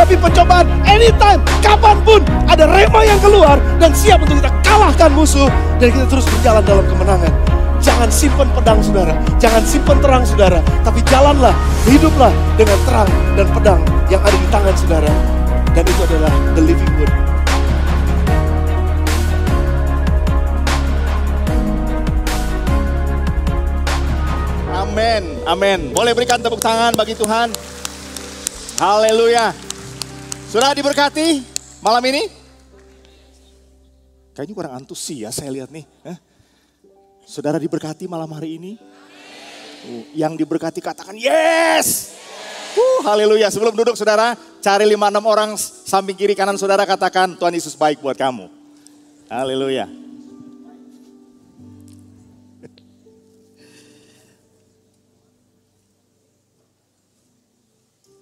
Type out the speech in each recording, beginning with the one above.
menghadapi pencobaan anytime, kapanpun ada rema yang keluar dan siap untuk kita kalahkan musuh dan kita terus berjalan dalam kemenangan. Jangan simpan pedang saudara, jangan simpan terang saudara, tapi jalanlah, hiduplah dengan terang dan pedang yang ada di tangan saudara. Dan itu adalah the living word. Amin, amin. Boleh berikan tepuk tangan bagi Tuhan. Haleluya. Sudah diberkati malam ini? Kayaknya kurang antusias saya lihat nih. Eh? Saudara diberkati malam hari ini? Uh, yang diberkati katakan yes. Uh, haleluya. Sebelum duduk saudara, cari lima enam orang samping kiri kanan saudara katakan Tuhan Yesus baik buat kamu. Haleluya.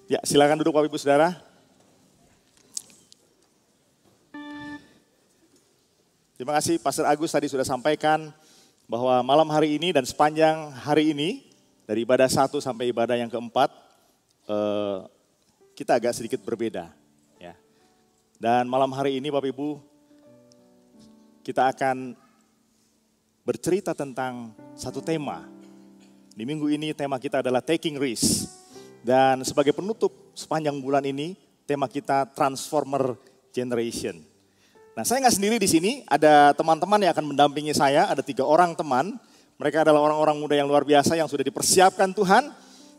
Ya, silakan duduk Bapak Ibu Saudara. Terima kasih Pastor Agus tadi sudah sampaikan bahwa malam hari ini dan sepanjang hari ini dari ibadah satu sampai ibadah yang keempat eh, kita agak sedikit berbeda. Ya. Dan malam hari ini Bapak Ibu kita akan bercerita tentang satu tema. Di minggu ini tema kita adalah taking risk. Dan sebagai penutup sepanjang bulan ini tema kita transformer generation. Nah saya nggak sendiri di sini, ada teman-teman yang akan mendampingi saya, ada tiga orang teman. Mereka adalah orang-orang muda yang luar biasa yang sudah dipersiapkan Tuhan.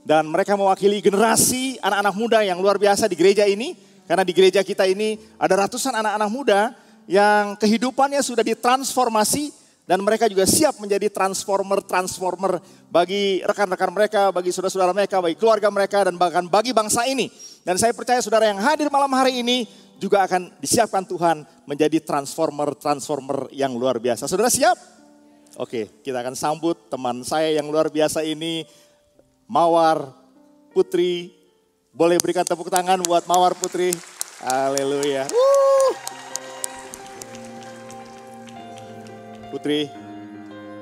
Dan mereka mewakili generasi anak-anak muda yang luar biasa di gereja ini. Karena di gereja kita ini ada ratusan anak-anak muda yang kehidupannya sudah ditransformasi dan mereka juga siap menjadi transformer-transformer bagi rekan-rekan mereka, bagi saudara-saudara mereka, bagi keluarga mereka, dan bahkan bagi bangsa ini. Dan saya percaya saudara yang hadir malam hari ini juga akan disiapkan Tuhan menjadi transformer-transformer yang luar biasa. Saudara siap? Oke, kita akan sambut teman saya yang luar biasa ini, Mawar Putri. Boleh berikan tepuk tangan buat Mawar Putri. Haleluya. Putri,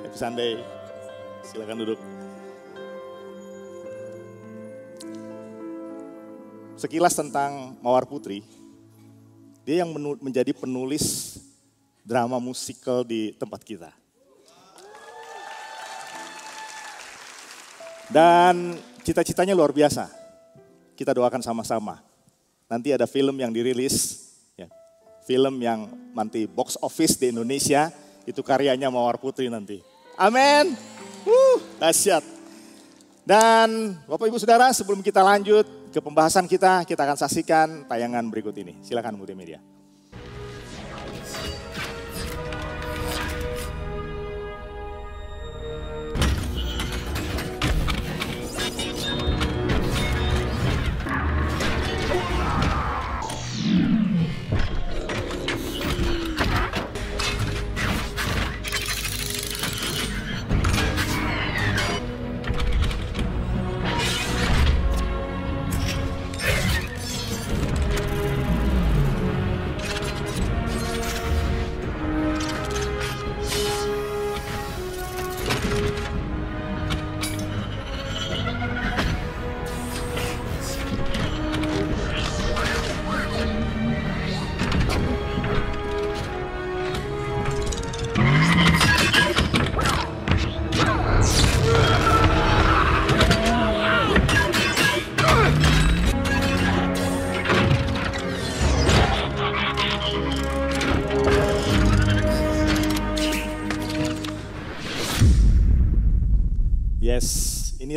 happy Sunday. Silakan duduk. Sekilas tentang Mawar Putri, dia yang menjadi penulis drama musikal di tempat kita. Dan cita-citanya luar biasa. Kita doakan sama-sama. Nanti ada film yang dirilis, ya. film yang nanti box office di Indonesia, itu karyanya Mawar Putri nanti. Amin. Wuh, dahsyat. Dan Bapak Ibu Saudara sebelum kita lanjut, ke pembahasan kita, kita akan saksikan tayangan berikut ini. Silakan multimedia.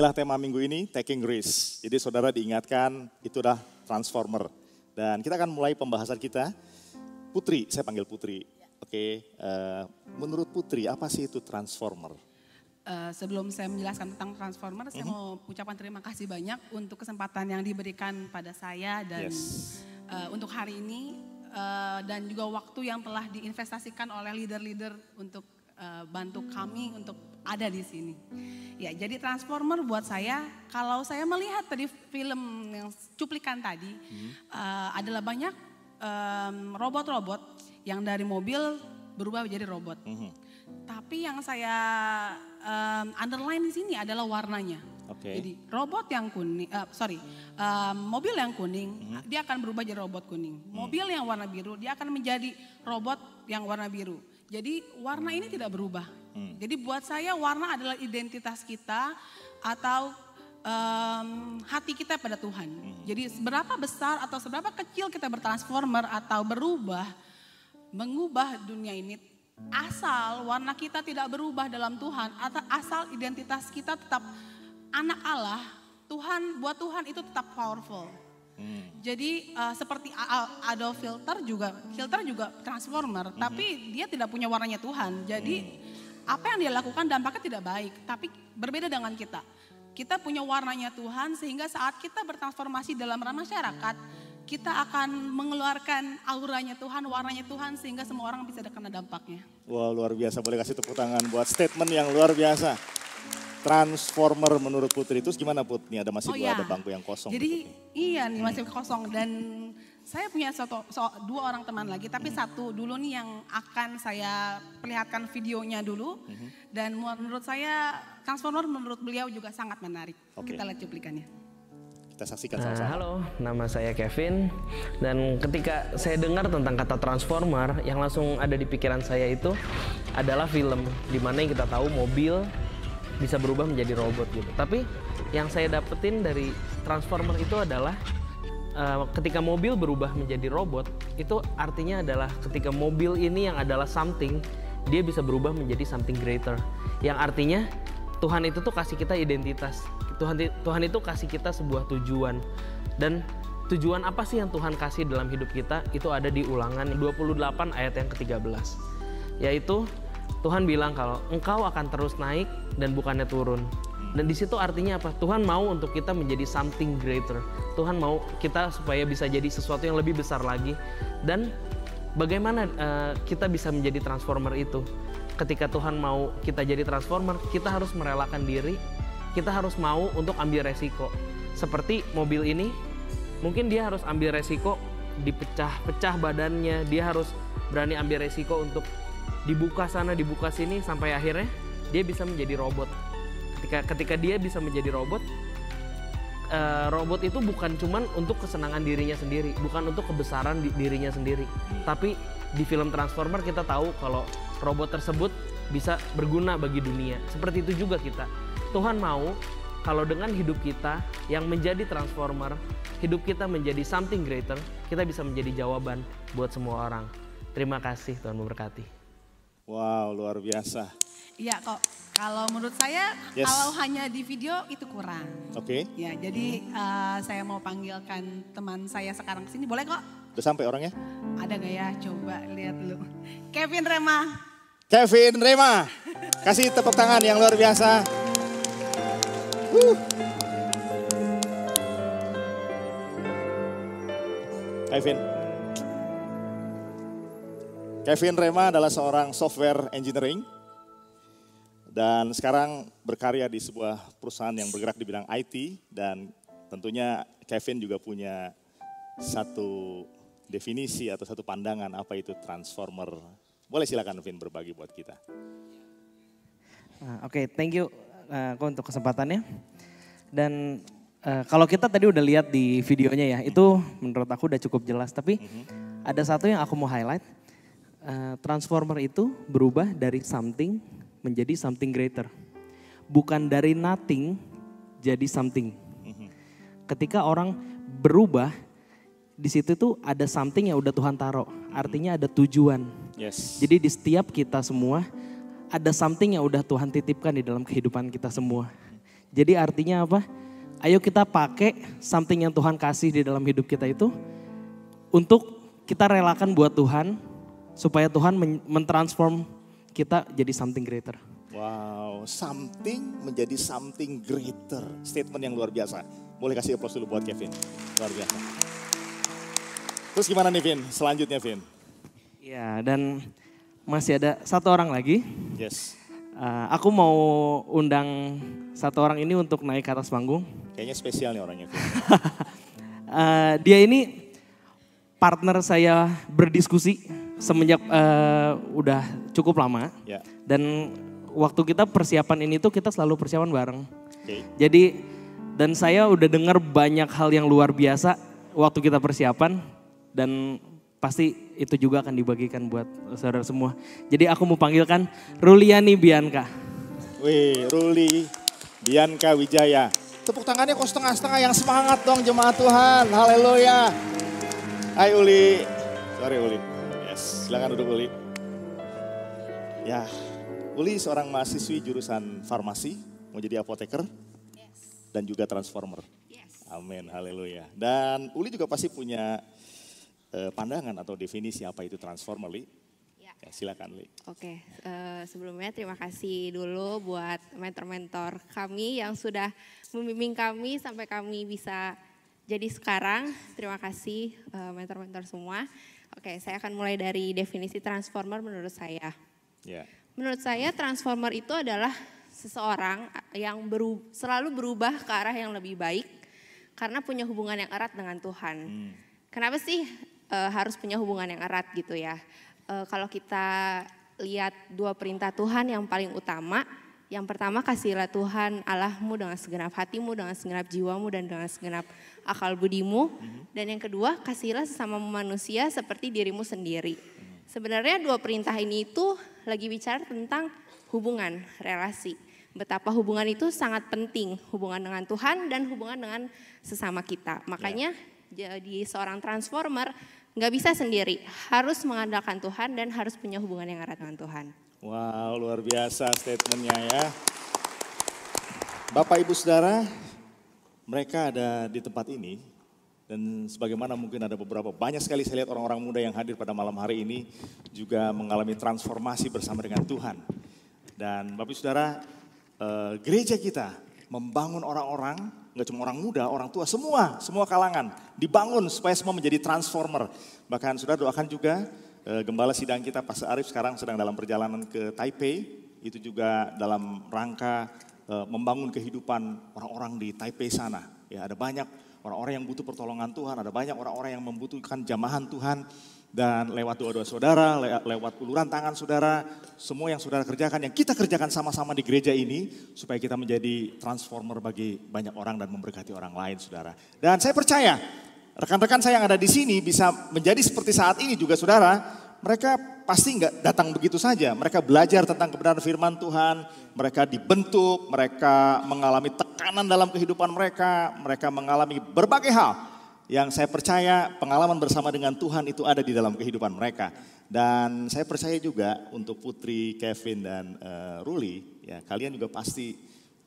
inilah tema minggu ini, Taking Risk. Jadi saudara diingatkan, itu adalah Transformer. Dan kita akan mulai pembahasan kita. Putri, saya panggil Putri. Oke, okay, uh, eh, menurut Putri, apa sih itu Transformer? Uh, sebelum saya menjelaskan tentang Transformer, mm -hmm. saya mhm. mau ucapkan terima kasih banyak untuk kesempatan yang diberikan pada saya dan yes. uh, untuk hari ini uh, dan juga waktu yang telah diinvestasikan oleh leader-leader untuk Eh, bantu kami untuk ada di sini. Ya, jadi Transformer buat saya, kalau saya melihat tadi film yang cuplikan tadi hmm. uh, adalah banyak robot robot-robot yang dari mobil berubah menjadi robot. Hmm. Tapi yang saya um, underline di sini adalah warnanya. Okay. Jadi robot yang kuning, uh, sorry, uh, mobil yang kuning, hmm. dia akan berubah jadi robot kuning. Hmm. Mobil yang warna biru, dia akan menjadi robot yang warna biru jadi warna ini tidak berubah. Hmm. Jadi buat saya warna adalah identitas kita atau um, hati kita pada Tuhan. Hmm. Jadi seberapa besar atau seberapa kecil kita bertransformer atau berubah, mengubah dunia ini asal warna kita tidak berubah dalam Tuhan atau asal identitas kita tetap anak Allah, Tuhan buat Tuhan itu tetap powerful. Hmm. Jadi uh, seperti ada Filter juga, Filter juga transformer, hmm. tapi dia tidak punya warnanya Tuhan. Jadi hmm. apa yang dia lakukan dampaknya tidak baik, tapi berbeda dengan kita. Kita punya warnanya Tuhan sehingga saat kita bertransformasi dalam ranah masyarakat, kita akan mengeluarkan auranya Tuhan, warnanya Tuhan sehingga semua orang bisa kena dampaknya. Wah wow, luar biasa, boleh kasih tepuk tangan buat statement yang luar biasa. Transformer menurut Putri itu gimana Put? Nih ada masih oh, dua, ya. ada bangku yang kosong. Jadi gitu. iya nih hmm. masih kosong dan saya punya satu, so, dua orang teman lagi tapi hmm. satu dulu nih yang akan saya perlihatkan videonya dulu hmm. dan menurut saya Transformer menurut beliau juga sangat menarik. Okay. Kita lihat cuplikannya kita saksikan nah, sama-sama. Nah, halo, nama saya Kevin dan ketika saya dengar tentang kata transformer yang langsung ada di pikiran saya itu adalah film di mana kita tahu mobil bisa berubah menjadi robot gitu. Tapi yang saya dapetin dari Transformer itu adalah uh, ketika mobil berubah menjadi robot itu artinya adalah ketika mobil ini yang adalah something dia bisa berubah menjadi something greater. Yang artinya Tuhan itu tuh kasih kita identitas. Tuhan Tuhan itu kasih kita sebuah tujuan. Dan tujuan apa sih yang Tuhan kasih dalam hidup kita? Itu ada di ulangan 28 ayat yang ke-13. Yaitu Tuhan bilang kalau engkau akan terus naik dan bukannya turun. Dan di situ artinya apa? Tuhan mau untuk kita menjadi something greater. Tuhan mau kita supaya bisa jadi sesuatu yang lebih besar lagi. Dan bagaimana uh, kita bisa menjadi transformer itu? Ketika Tuhan mau kita jadi transformer, kita harus merelakan diri. Kita harus mau untuk ambil resiko. Seperti mobil ini, mungkin dia harus ambil resiko dipecah-pecah badannya, dia harus berani ambil resiko untuk dibuka sana dibuka sini sampai akhirnya dia bisa menjadi robot ketika ketika dia bisa menjadi robot uh, robot itu bukan cuman untuk kesenangan dirinya sendiri bukan untuk kebesaran di, dirinya sendiri tapi di film Transformer kita tahu kalau robot tersebut bisa berguna bagi dunia seperti itu juga kita Tuhan mau kalau dengan hidup kita yang menjadi transformer, hidup kita menjadi something greater, kita bisa menjadi jawaban buat semua orang. Terima kasih Tuhan memberkati. Wow, luar biasa. Iya kok. Kalau menurut saya, yes. kalau hanya di video itu kurang. Oke. Okay. Ya, jadi uh, saya mau panggilkan teman saya sekarang ke sini, boleh kok? Udah sampai orangnya? Ada gak ya? Coba lihat dulu. Kevin Rema. Kevin Rema. Kasih tepuk tangan yang luar biasa. Uh. Kevin. Kevin Rema adalah seorang software engineering dan sekarang berkarya di sebuah perusahaan yang bergerak di bidang IT dan tentunya Kevin juga punya satu definisi atau satu pandangan apa itu transformer. Boleh silakan Vin berbagi buat kita. Ah, oke, okay, thank you uh, untuk kesempatannya. Dan uh, kalau kita tadi udah lihat di videonya ya, itu menurut aku udah cukup jelas. Tapi mm -hmm. ada satu yang aku mau highlight Eh, transformer itu berubah dari something menjadi something greater. Bukan dari nothing jadi something. Ketika orang berubah, di situ tuh ada something yang udah Tuhan taruh. Artinya ada tujuan. Yes. Jadi di setiap kita semua ada something yang udah Tuhan titipkan di dalam kehidupan kita semua. Jadi artinya apa? Ayo kita pakai something yang Tuhan kasih di dalam hidup kita itu untuk kita relakan buat Tuhan supaya Tuhan men mentransform kita jadi something greater. Wow, something menjadi something greater. Statement yang luar biasa. Boleh kasih aplaus dulu buat Kevin. Luar biasa. Terus gimana nih Vin? Selanjutnya Vin. Ya, dan masih ada satu orang lagi. Yes. Uh, aku mau undang satu orang ini untuk naik ke atas panggung. Kayaknya spesial nih orangnya. uh, dia ini partner saya berdiskusi semenjak uh, udah cukup lama ya. dan waktu kita persiapan ini tuh kita selalu persiapan bareng. Okay. Jadi dan saya udah dengar banyak hal yang luar biasa waktu kita persiapan dan pasti itu juga akan dibagikan buat saudara semua. Jadi aku mau panggilkan Ruliani Bianca. Wih, Ruli Bianca Wijaya. Tepuk tangannya kok setengah-setengah yang semangat dong jemaat Tuhan. Haleluya. Hai Uli. Sorry Uli. Silakan duduk Uli. Ya, Uli seorang mahasiswi jurusan farmasi, mau jadi apoteker yes. dan juga transformer. Yes. Amin, haleluya. Dan Uli juga pasti punya uh, pandangan atau definisi apa itu transformer, Li. Ya. ya silakan, Li. Oke, uh, sebelumnya terima kasih dulu buat mentor-mentor kami yang sudah membimbing kami sampai kami bisa jadi sekarang. Terima kasih mentor eh, mentor-mentor semua. Oke, saya akan mulai dari definisi transformer menurut saya. Yeah. Menurut saya transformer itu adalah seseorang yang beru selalu berubah ke arah yang lebih baik karena punya hubungan yang erat dengan Tuhan. Hmm. Kenapa sih e, harus punya hubungan yang erat gitu ya? E, kalau kita lihat dua perintah Tuhan yang paling utama, yang pertama kasihilah Tuhan Allahmu dengan segenap hatimu, dengan segenap jiwamu dan dengan segenap akal budimu. Mhm. Dan yang kedua kasihilah sesama manusia seperti dirimu sendiri. Mhm. Sebenarnya dua perintah ini itu lagi bicara tentang hubungan, relasi. Betapa hubungan itu sangat penting, hubungan dengan Tuhan dan hubungan dengan sesama kita. Makanya yeah. jadi seorang transformer nggak bisa sendiri, harus mengandalkan Tuhan dan harus punya hubungan yang erat dengan Tuhan. Wow, luar biasa statementnya ya. Bapak Ibu Saudara, mereka ada di tempat ini dan sebagaimana mungkin ada beberapa banyak sekali saya lihat orang-orang muda yang hadir pada malam hari ini juga mengalami transformasi bersama dengan Tuhan. Dan Bapak Ibu Saudara, eh, gereja kita membangun orang-orang nggak cuma orang muda, orang tua, semua, semua kalangan dibangun supaya semua menjadi transformer. Bahkan sudah doakan juga Eh, gembala sidang kita Pastor Arif sekarang sedang dalam perjalanan ke Taipei. Itu juga dalam rangka eh, membangun kehidupan orang-orang di Taipei sana. Ya, ada banyak orang-orang yang butuh pertolongan Tuhan, ada banyak orang-orang yang membutuhkan jamahan Tuhan dan lewat doa-doa saudara, lewat uluran tangan saudara, semua yang saudara kerjakan, yang kita kerjakan sama-sama di gereja ini, supaya kita menjadi transformer bagi banyak orang dan memberkati orang lain saudara. Dan saya percaya Rekan-rekan saya yang ada di sini bisa menjadi seperti saat ini juga saudara. Mereka pasti nggak datang begitu saja. Mereka belajar tentang kebenaran firman Tuhan. Mereka dibentuk, mereka mengalami tekanan dalam kehidupan mereka. Mereka mengalami berbagai hal. Yang saya percaya pengalaman bersama dengan Tuhan itu ada di dalam kehidupan mereka. Dan saya percaya juga untuk Putri, Kevin, dan uh, Ruli. Ya, kalian juga pasti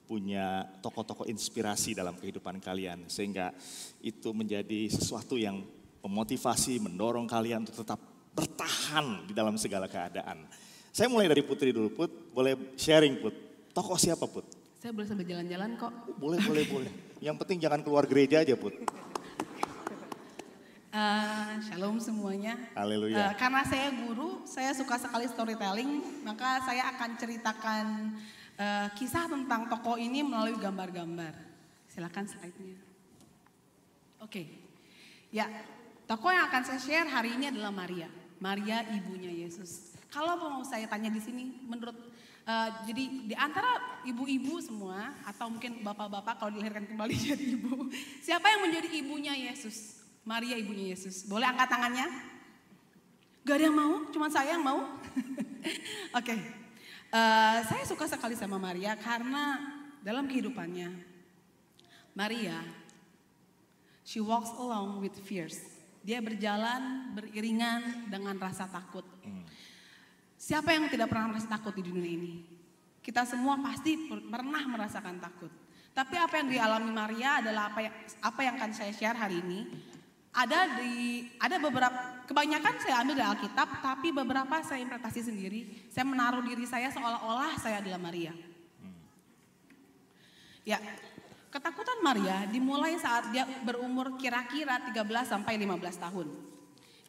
punya tokoh-tokoh inspirasi dalam kehidupan kalian sehingga itu menjadi sesuatu yang memotivasi, mendorong kalian untuk tetap bertahan di dalam segala keadaan. Saya mulai dari Putri dulu, Put. Boleh sharing, Put. Tokoh siapa, Put? Saya boleh sambil jalan-jalan kok. Boleh, boleh, boleh. Yang penting jangan keluar gereja aja, Put. Uh, shalom semuanya. Haleluya. Uh, karena saya guru, saya suka sekali storytelling, maka saya akan ceritakan uh, kisah tentang toko ini melalui gambar-gambar. Silakan slide-nya. Oke. Okay. Ya, toko yang akan saya share hari ini adalah Maria. Maria ibunya Yesus. Kalau mau saya tanya di sini, menurut uh, jadi di antara ibu-ibu semua atau mungkin bapak-bapak kalau dilahirkan kembali jadi ibu, siapa yang menjadi ibunya Yesus? Maria ibunya Yesus. Boleh angkat tangannya? Gak ada yang mau, cuma saya yang mau. Oke. okay. Uh, saya suka sekali sama Maria karena dalam kehidupannya, Maria, she walks along with fears. Dia berjalan beriringan dengan rasa takut. Siapa yang tidak pernah merasa takut di dunia ini? Kita semua pasti pernah merasakan takut. Tapi apa yang dialami Maria adalah apa yang, apa yang akan saya share hari ini ada di ada beberapa kebanyakan saya ambil dari Alkitab tapi beberapa saya interpretasi sendiri saya menaruh diri saya seolah-olah saya adalah Maria hmm. ya ketakutan Maria dimulai saat dia berumur kira-kira 13 sampai 15 tahun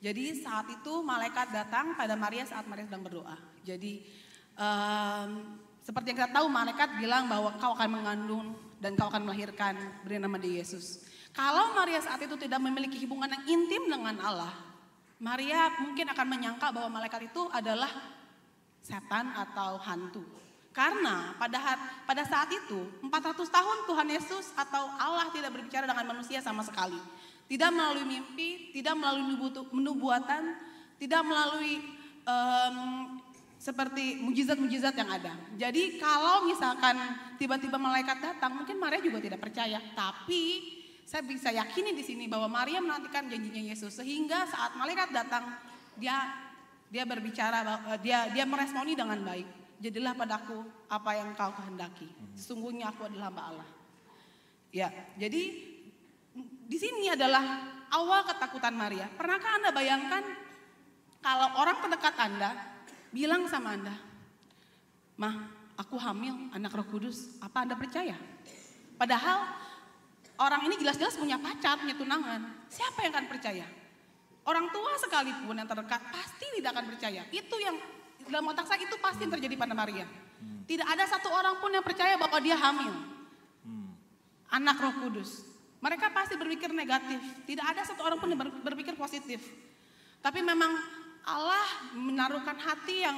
jadi saat itu malaikat datang pada Maria saat Maria sedang berdoa jadi um, seperti yang kita tahu malaikat bilang bahwa kau akan mengandung dan kau akan melahirkan beri nama di Yesus kalau Maria saat itu tidak memiliki hubungan yang intim dengan Allah, Maria mungkin akan menyangka bahwa malaikat itu adalah setan atau hantu. Karena pada pada saat itu 400 tahun Tuhan Yesus atau Allah tidak berbicara dengan manusia sama sekali. Tidak melalui mimpi, tidak melalui nubuatan, tidak melalui um, seperti mujizat-mujizat yang ada. Jadi kalau misalkan tiba-tiba malaikat datang, mungkin Maria juga tidak percaya. Tapi saya bisa yakini di sini bahwa Maria menantikan janjinya Yesus sehingga saat malaikat datang dia dia berbicara eh, dia dia meresponi dengan baik jadilah padaku apa yang kau kehendaki hmm. sesungguhnya aku adalah hamba Allah ya jadi di sini adalah awal ketakutan Maria pernahkah anda bayangkan kalau orang terdekat anda bilang sama anda mah aku hamil anak Roh Kudus apa anda percaya padahal Orang ini jelas-jelas punya pacar, punya tunangan. Siapa yang akan percaya? Orang tua sekalipun yang terdekat pasti tidak akan percaya. Itu yang dalam otak saya itu pasti yang terjadi pada Maria. Hmm. Tidak ada satu orang pun yang percaya bahwa dia hamil. Hmm. Anak roh kudus. Mereka pasti berpikir negatif. Tidak ada satu orang pun yang berpikir positif. Tapi memang Allah menaruhkan hati yang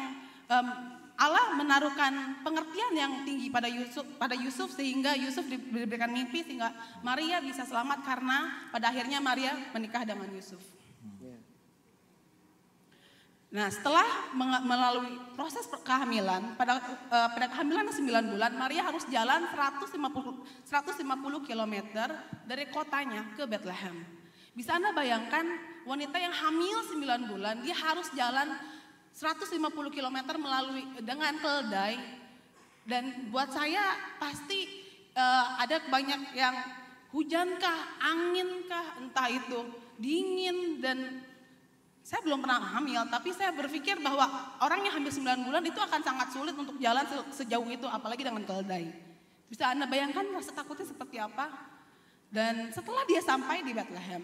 um, Allah menaruhkan pengertian yang tinggi pada Yusuf, pada Yusuf sehingga Yusuf diberikan mimpi sehingga Maria bisa selamat karena pada akhirnya Maria menikah dengan Yusuf. Nah, setelah melalui proses kehamilan, pada uh, pada kehamilan 9 bulan Maria harus jalan 150 150 km dari kotanya ke Bethlehem. Bisa Anda bayangkan wanita yang hamil 9 bulan dia harus jalan 150 km melalui dengan keledai dan buat saya pasti uh, ada banyak yang hujankah, anginkah, entah itu dingin dan saya belum pernah hamil tapi saya berpikir bahwa orang yang hamil 9 bulan itu akan sangat sulit untuk jalan sejauh itu apalagi dengan keledai. Bisa Anda bayangkan rasa takutnya seperti apa? Dan setelah dia sampai di Bethlehem,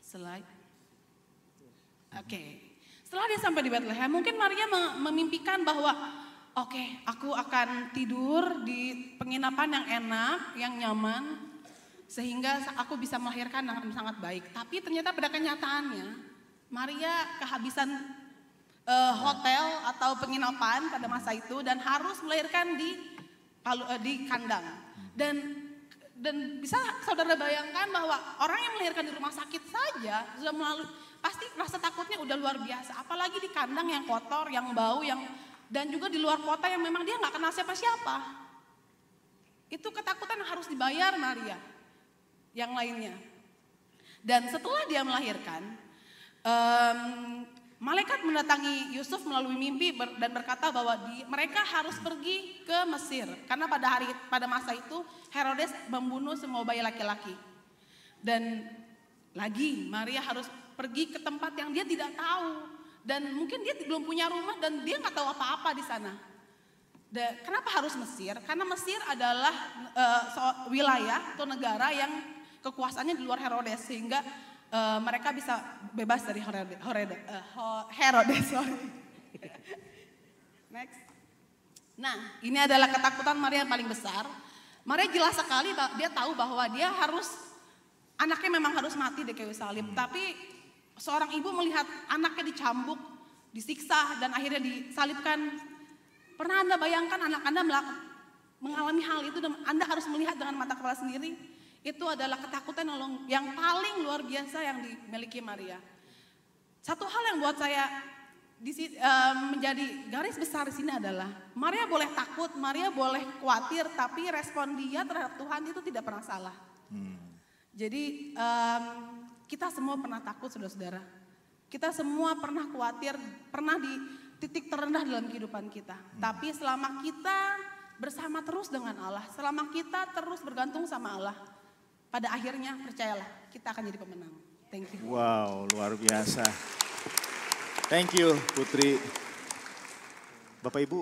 slide. Oke. Okay. Setelah dia sampai di Bethlehem, mungkin Maria memimpikan bahwa oke, okay, aku akan tidur di penginapan yang enak, yang nyaman, sehingga aku bisa melahirkan dengan sangat baik. Tapi ternyata pada kenyataannya, Maria kehabisan uh, hotel atau penginapan pada masa itu dan harus melahirkan di kalau eh, di kandang. Dan dan bisa saudara bayangkan bahwa orang yang melahirkan di rumah sakit saja sudah melalui pasti rasa takutnya udah luar biasa. Apalagi di kandang yang kotor, yang bau, yang dan juga di luar kota yang memang dia nggak kenal siapa-siapa. Itu ketakutan yang harus dibayar Maria. Yang lainnya. Dan setelah dia melahirkan, um, malaikat mendatangi Yusuf melalui mimpi ber, dan berkata bahwa di, mereka harus pergi ke Mesir karena pada hari pada masa itu Herodes membunuh semua bayi laki-laki. Dan lagi Maria harus pergi ke tempat yang dia tidak tahu dan mungkin dia belum punya rumah dan dia nggak tahu apa-apa di sana. kenapa harus Mesir? Karena Mesir adalah uh, wilayah atau negara yang kekuasaannya di luar Herodes sehingga uh, mereka bisa bebas dari eh, Herodes. Herodes, uh, Herodes sorry. Next. Nah, ini adalah ketakutan Maria yang paling besar. Maria jelas sekali dia tahu bahwa dia harus anaknya memang harus mati di kayu salib, hmm. tapi seorang ibu melihat anaknya dicambuk, disiksa, dan akhirnya disalibkan. Pernah Anda bayangkan anak Anda mengalami hal itu dan Anda harus melihat dengan mata kepala sendiri? Itu adalah ketakutan yang paling luar biasa yang dimiliki Maria. Satu hal yang buat saya eh, menjadi garis besar di sini adalah Maria boleh takut, Maria boleh khawatir, tapi respon dia terhadap Tuhan itu tidak pernah salah. Hmm. Jadi um, kita semua pernah takut saudara-saudara. Kita semua pernah khawatir, pernah di titik terendah dalam kehidupan kita. Hmm. Tapi selama kita bersama terus dengan Allah, selama kita terus bergantung sama Allah, pada akhirnya percayalah kita akan jadi pemenang. Thank you. Wow, luar biasa. Thank you Putri. Bapak Ibu,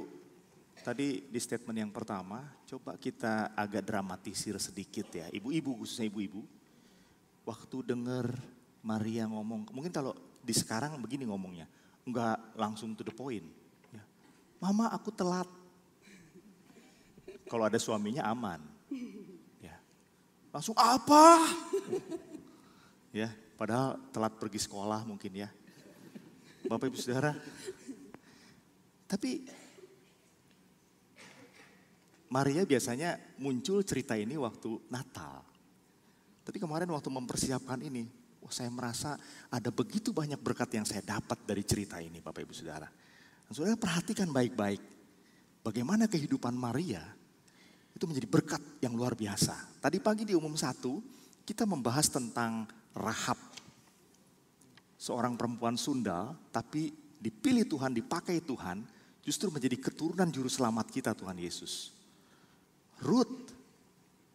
tadi di statement yang pertama, coba kita agak dramatisir sedikit ya. Ibu-ibu, khususnya ibu-ibu waktu dengar Maria ngomong, mungkin kalau di sekarang begini ngomongnya, nggak langsung to the point. Ya. Mama aku telat. Kalau ada suaminya aman. Ya. Langsung apa? Ya, padahal telat pergi sekolah mungkin ya. Bapak Ibu Saudara. Tapi Maria biasanya muncul cerita ini waktu Natal tapi kemarin waktu mempersiapkan ini, oh saya merasa ada begitu banyak berkat yang saya dapat dari cerita ini Bapak Ibu Saudara. Dan saudara perhatikan baik-baik bagaimana kehidupan Maria itu menjadi berkat yang luar biasa. Tadi pagi di umum satu kita membahas tentang Rahab. Seorang perempuan Sunda, tapi dipilih Tuhan, dipakai Tuhan justru menjadi keturunan juru selamat kita Tuhan Yesus. Ruth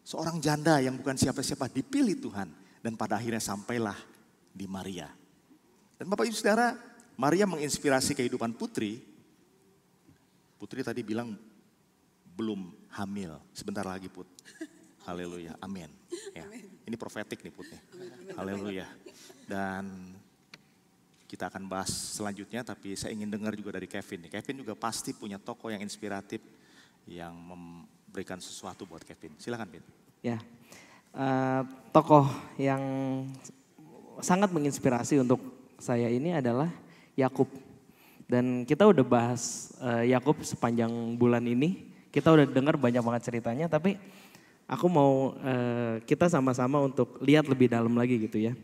seorang janda yang bukan siapa-siapa dipilih Tuhan dan pada akhirnya sampailah di Maria. Dan Bapak Ibu Saudara, Maria menginspirasi kehidupan putri. Putri tadi bilang belum hamil, sebentar lagi Put. Haleluya, amin. Ya. Ini profetik nih Put Haleluya. Dan kita akan bahas selanjutnya tapi saya ingin dengar juga dari Kevin. Kevin juga pasti punya toko yang inspiratif yang berikan sesuatu buat Kevin. Silakan Pin. Ya, uh, tokoh yang sangat menginspirasi untuk saya ini adalah Yakub. Dan kita udah bahas uh, Yakub sepanjang bulan ini. Kita udah dengar banyak banget ceritanya, tapi aku mau uh, kita sama-sama untuk lihat lebih dalam lagi gitu ya.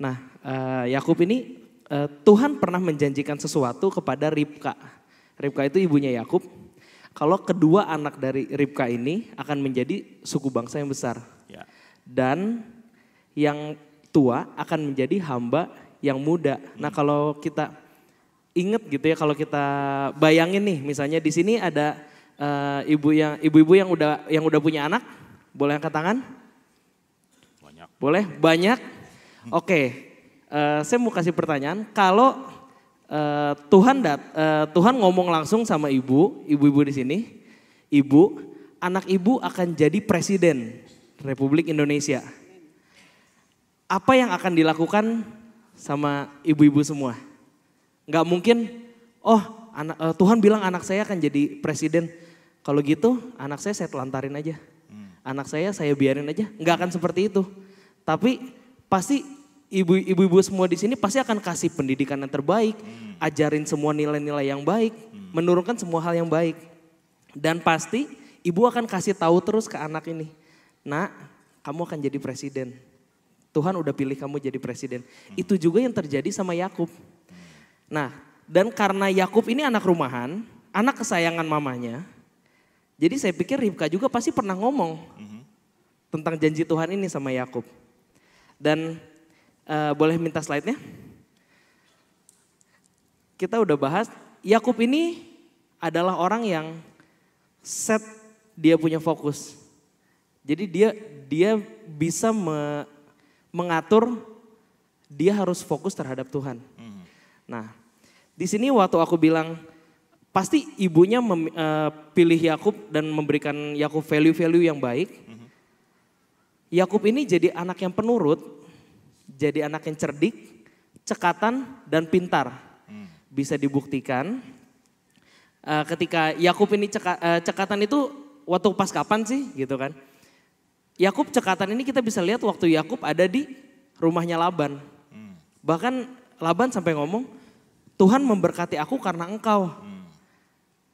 Nah, uh, Yakub ini uh, Tuhan pernah menjanjikan sesuatu kepada Ribka. Ribka itu ibunya Yakub kalau kedua anak dari Ribka ini akan menjadi suku bangsa yang besar. Ya. Dan yang tua akan menjadi hamba yang muda. Nah, hmm. Nah, kalau kita inget gitu ya, kalau kita bayangin nih, misalnya di sini ada uh, ibu yang ibu-ibu yang udah yang udah punya anak, boleh angkat tangan? Banyak. Boleh, banyak. Hmm. Oke. Okay. Uh, eh, saya mau kasih pertanyaan, kalau Eh, Tuhan dat, uh, Tuhan ngomong langsung sama ibu, ibu-ibu di sini. Ibu, anak ibu akan jadi presiden Republik Indonesia. Apa yang akan dilakukan sama ibu-ibu semua? Gak mungkin, oh anak, uh, Tuhan bilang anak saya akan jadi presiden. Kalau gitu anak saya saya telantarin aja. Hmm. Anak saya saya biarin aja. Gak akan seperti itu. Tapi pasti ibu-ibu semua di sini pasti akan kasih pendidikan yang terbaik, hmm. ajarin semua nilai-nilai yang baik, hmm. menurunkan semua hal yang baik. Dan pasti ibu akan kasih tahu terus ke anak ini, nak kamu akan jadi presiden. Tuhan udah pilih kamu jadi presiden. Hmm. Itu juga yang terjadi sama Yakub. Nah, dan karena Yakub ini anak rumahan, anak kesayangan mamanya, jadi saya pikir Ribka juga pasti pernah ngomong hmm. tentang janji Tuhan ini sama Yakub. Dan Eh, boleh minta slide-nya? Kita udah bahas, Yakub ini adalah orang yang set dia punya fokus. Jadi dia dia bisa me, mengatur dia harus fokus terhadap Tuhan. Hmm. Nah, di sini waktu aku bilang pasti ibunya mem, uh, pilih Yakub dan memberikan Yakub value-value yang baik. Hmm. Yakub ini jadi anak yang penurut jadi anak yang cerdik, cekatan, dan pintar. Hmm. Bisa dibuktikan. Eh, ketika Yakub ini ceka, eh, cekatan itu waktu pas kapan sih gitu kan? Yakub cekatan ini kita bisa lihat waktu Yakub ada di rumahnya Laban. Hmm. Bahkan Laban sampai ngomong, Tuhan memberkati aku karena engkau. Hmm.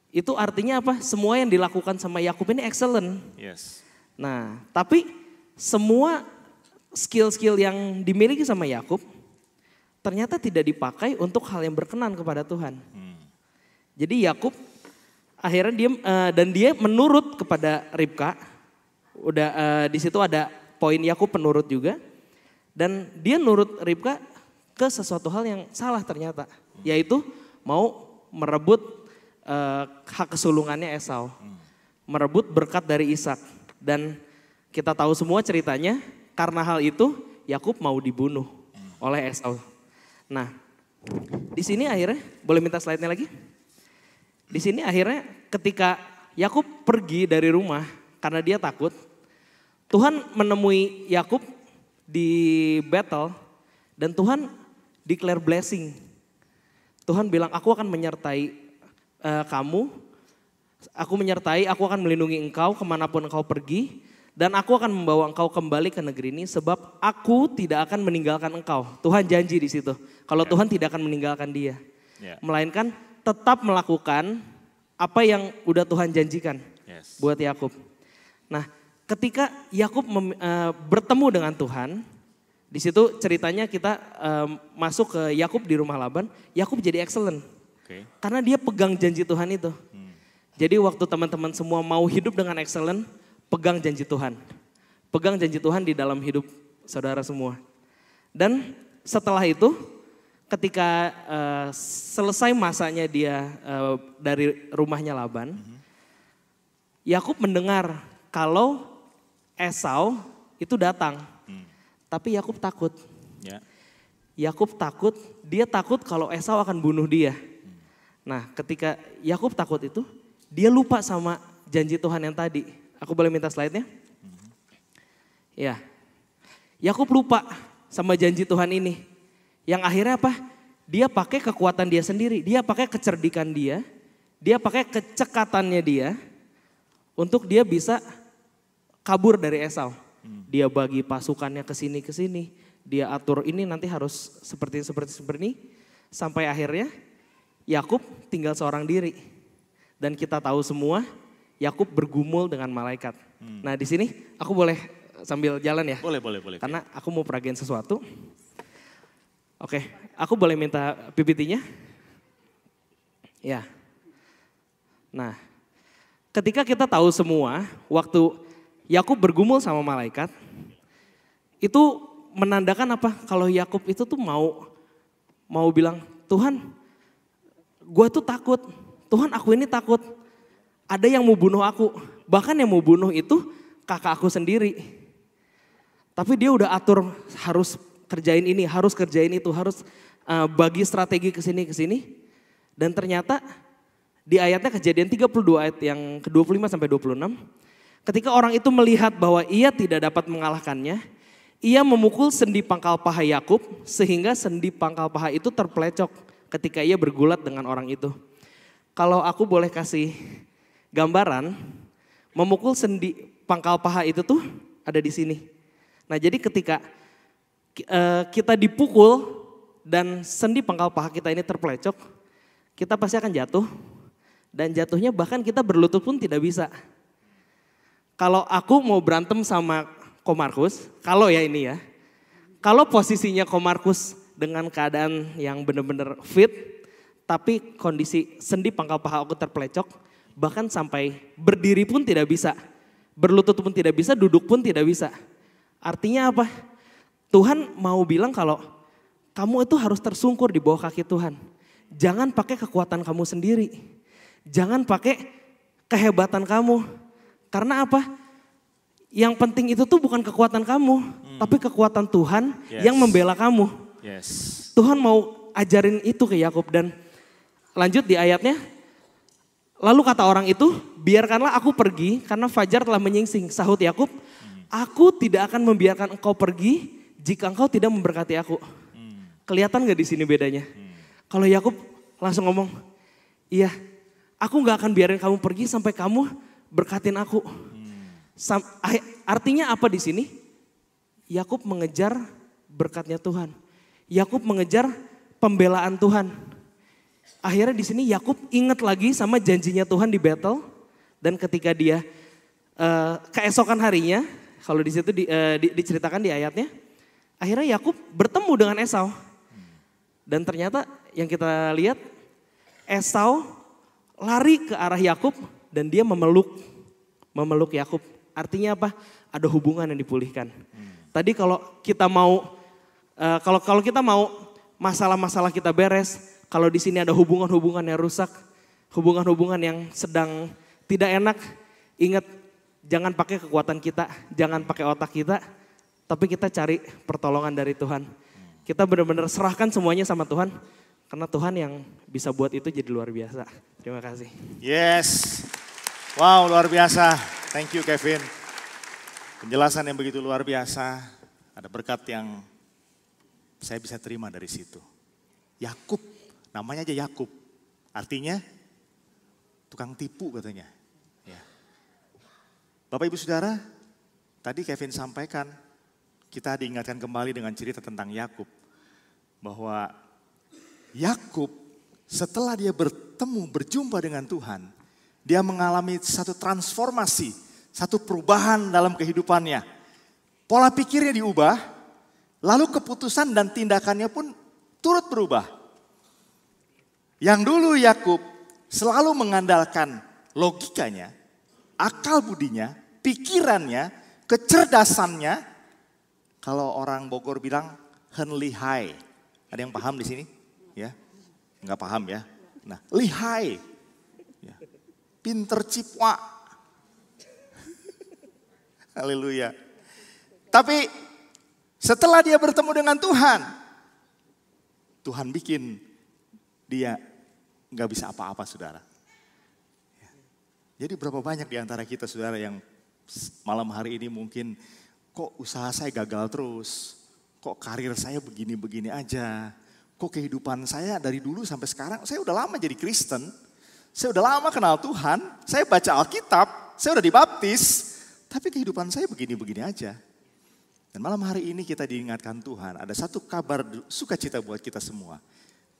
Itu artinya apa? Semua yang dilakukan sama Yakub ini excellent. Yes. Nah, tapi semua skill-skill yang dimiliki sama Yakub ternyata tidak dipakai untuk hal yang berkenan kepada Tuhan. Hmm. Jadi Yakub akhirnya dia uh, dan dia menurut kepada Ribka. Udah uh, di situ ada poin Yakub penurut juga dan dia nurut Ribka ke sesuatu hal yang salah ternyata, hmm. yaitu mau merebut uh, hak kesulungannya Esau. Hmm. Merebut berkat dari Ishak dan kita tahu semua ceritanya karena hal itu Yakub mau dibunuh oleh Esau. Nah, di sini akhirnya boleh minta slide-nya lagi? Di sini akhirnya ketika Yakub pergi dari rumah karena dia takut, Tuhan menemui Yakub di battle dan Tuhan declare blessing. Tuhan bilang, "Aku akan menyertai uh, kamu. Aku menyertai, aku akan melindungi engkau kemanapun engkau pergi. Dan aku akan membawa engkau kembali ke negeri ini sebab aku tidak akan meninggalkan engkau. Tuhan janji di situ. Kalau ya. Tuhan tidak akan meninggalkan dia. Ya. Melainkan tetap melakukan apa yang udah Tuhan janjikan buat Yakub. Nah, ketika Yakub uh, bertemu dengan Tuhan, di situ ceritanya kita eh, masuk ke Yakub di rumah Laban. Yakub jadi excellent. Karena dia pegang janji Tuhan itu. Hmm. Jadi waktu teman-teman semua mau hidup dengan excellent, pegang janji Tuhan. Pegang janji Tuhan di dalam hidup saudara semua. Dan setelah itu ketika uh, selesai masanya dia uh, dari rumahnya Laban, Yakub mendengar kalau Esau itu datang. Hmm. Tapi Yakub takut. Yakub Yakub takut, dia takut kalau Esau akan bunuh dia. Hmm. Nah, ketika Yakub takut itu, dia lupa sama janji Tuhan yang tadi Aku boleh minta slide-nya? Ya. Yakub lupa sama janji Tuhan ini. Yang akhirnya apa? Dia pakai kekuatan dia sendiri, dia pakai kecerdikan dia, dia pakai kecekatannya dia untuk dia bisa kabur dari Esau. Hmm. Dia bagi pasukannya ke sini ke sini, dia atur ini nanti harus seperti seperti seperti ini sampai akhirnya Yakub tinggal seorang diri. Dan kita tahu semua Yakub bergumul dengan malaikat. Hmm. Nah di sini aku boleh eh, sambil jalan ya? Boleh, boleh, boleh. Karena aku mau peragain sesuatu. Oke, aku boleh minta PPT-nya? Ya. Nah, ketika kita tahu semua waktu Yakub bergumul sama malaikat, itu menandakan apa? Kalau Yakub itu tuh mau mau bilang, "Tuhan, gue tuh takut. Tuhan, aku ini takut ada yang mau bunuh aku. Bahkan yang mau bunuh itu kakak aku sendiri. Tapi dia udah atur harus kerjain ini, harus kerjain itu, harus uh, bagi strategi ke sini ke sini. Dan ternyata di ayatnya kejadian 32 ayat yang ke-25 sampai 26, ketika orang itu melihat bahwa ia tidak dapat mengalahkannya, ia memukul sendi pangkal paha Yakub sehingga sendi pangkal paha itu terpelecok ketika ia bergulat dengan orang itu. Kalau aku boleh kasih gambaran memukul sendi pangkal paha itu tuh ada di sini. Nah, jadi ketika uh, kita dipukul dan sendi pangkal paha kita ini terpelecok, kita pasti akan jatuh dan jatuhnya bahkan kita berlutut pun tidak bisa. Kalau aku mau berantem sama Komarkus, kalau ya ini ya. Kalau posisinya Komarkus dengan keadaan yang benar-benar fit, tapi kondisi sendi pangkal paha aku terpelecok, bahkan sampai berdiri pun tidak bisa, berlutut pun tidak bisa, duduk pun tidak bisa. Artinya apa? Tuhan mau bilang kalau kamu itu harus tersungkur di bawah kaki Tuhan. Jangan pakai kekuatan kamu sendiri. Jangan pakai kehebatan kamu. Karena apa? Yang penting itu tuh bukan kekuatan kamu, hmm. tapi kekuatan Tuhan yes. yang membela kamu. Yes. Tuhan mau ajarin itu ke Yakub dan lanjut di ayatnya Lalu kata orang itu, biarkanlah aku pergi karena fajar telah menyingsing. Sahut Yakub, aku tidak akan membiarkan engkau pergi jika engkau tidak memberkati aku. Hmm. Kelihatan gak di sini bedanya? Hmm. Kalau Yakub langsung ngomong, iya aku gak akan biarin kamu pergi sampai kamu berkatin aku. Hmm. Sam, artinya apa di sini? Yakub mengejar berkatnya Tuhan. Yakub mengejar pembelaan Tuhan Akhirnya di sini Yakub ingat lagi sama janjinya Tuhan di Betel dan ketika dia uh, keesokan harinya, kalau di situ di, uh, di, diceritakan di ayatnya, akhirnya Yakub bertemu dengan Esau. Dan ternyata yang kita lihat Esau lari ke arah Yakub dan dia memeluk memeluk Yakub. Artinya apa? Ada hubungan yang dipulihkan. Tadi kalau kita mau uh, kalau kalau kita mau masalah-masalah kita beres, kalau di sini ada hubungan-hubungan yang rusak, hubungan-hubungan yang sedang tidak enak, ingat jangan pakai kekuatan kita, jangan pakai otak kita, tapi kita cari pertolongan dari Tuhan. Kita benar-benar serahkan semuanya sama Tuhan, karena Tuhan yang bisa buat itu jadi luar biasa. Terima kasih. Yes. Wow, luar biasa. Thank you Kevin. Penjelasan yang begitu luar biasa, ada berkat yang saya bisa terima dari situ. Yakub Namanya aja Yakub. Artinya tukang tipu katanya. Ya. Bapak Ibu Saudara, tadi Kevin sampaikan kita diingatkan kembali dengan cerita tentang Yakub bahwa Yakub setelah dia bertemu berjumpa dengan Tuhan, dia mengalami satu transformasi, satu perubahan dalam kehidupannya. Pola pikirnya diubah, lalu keputusan dan tindakannya pun turut berubah. Yang dulu Yakub selalu mengandalkan logikanya, akal budinya, pikirannya, kecerdasannya. Kalau orang Bogor bilang hen lihai. Ada yang paham di sini? Ya. Enggak paham ya. Nah, lihai. Ya. Pinter cipwa. Haleluya. Tapi setelah dia bertemu dengan Tuhan, Tuhan bikin dia nggak bisa apa-apa saudara. Ya. Jadi berapa banyak di antara kita saudara yang malam hari ini mungkin kok usaha saya gagal terus, kok karir saya begini-begini aja, kok kehidupan saya dari dulu sampai sekarang, saya udah lama jadi Kristen, saya udah lama kenal Tuhan, saya baca Alkitab, saya udah dibaptis, tapi kehidupan saya begini-begini aja. Dan malam hari ini kita diingatkan Tuhan, ada satu kabar sukacita buat kita semua.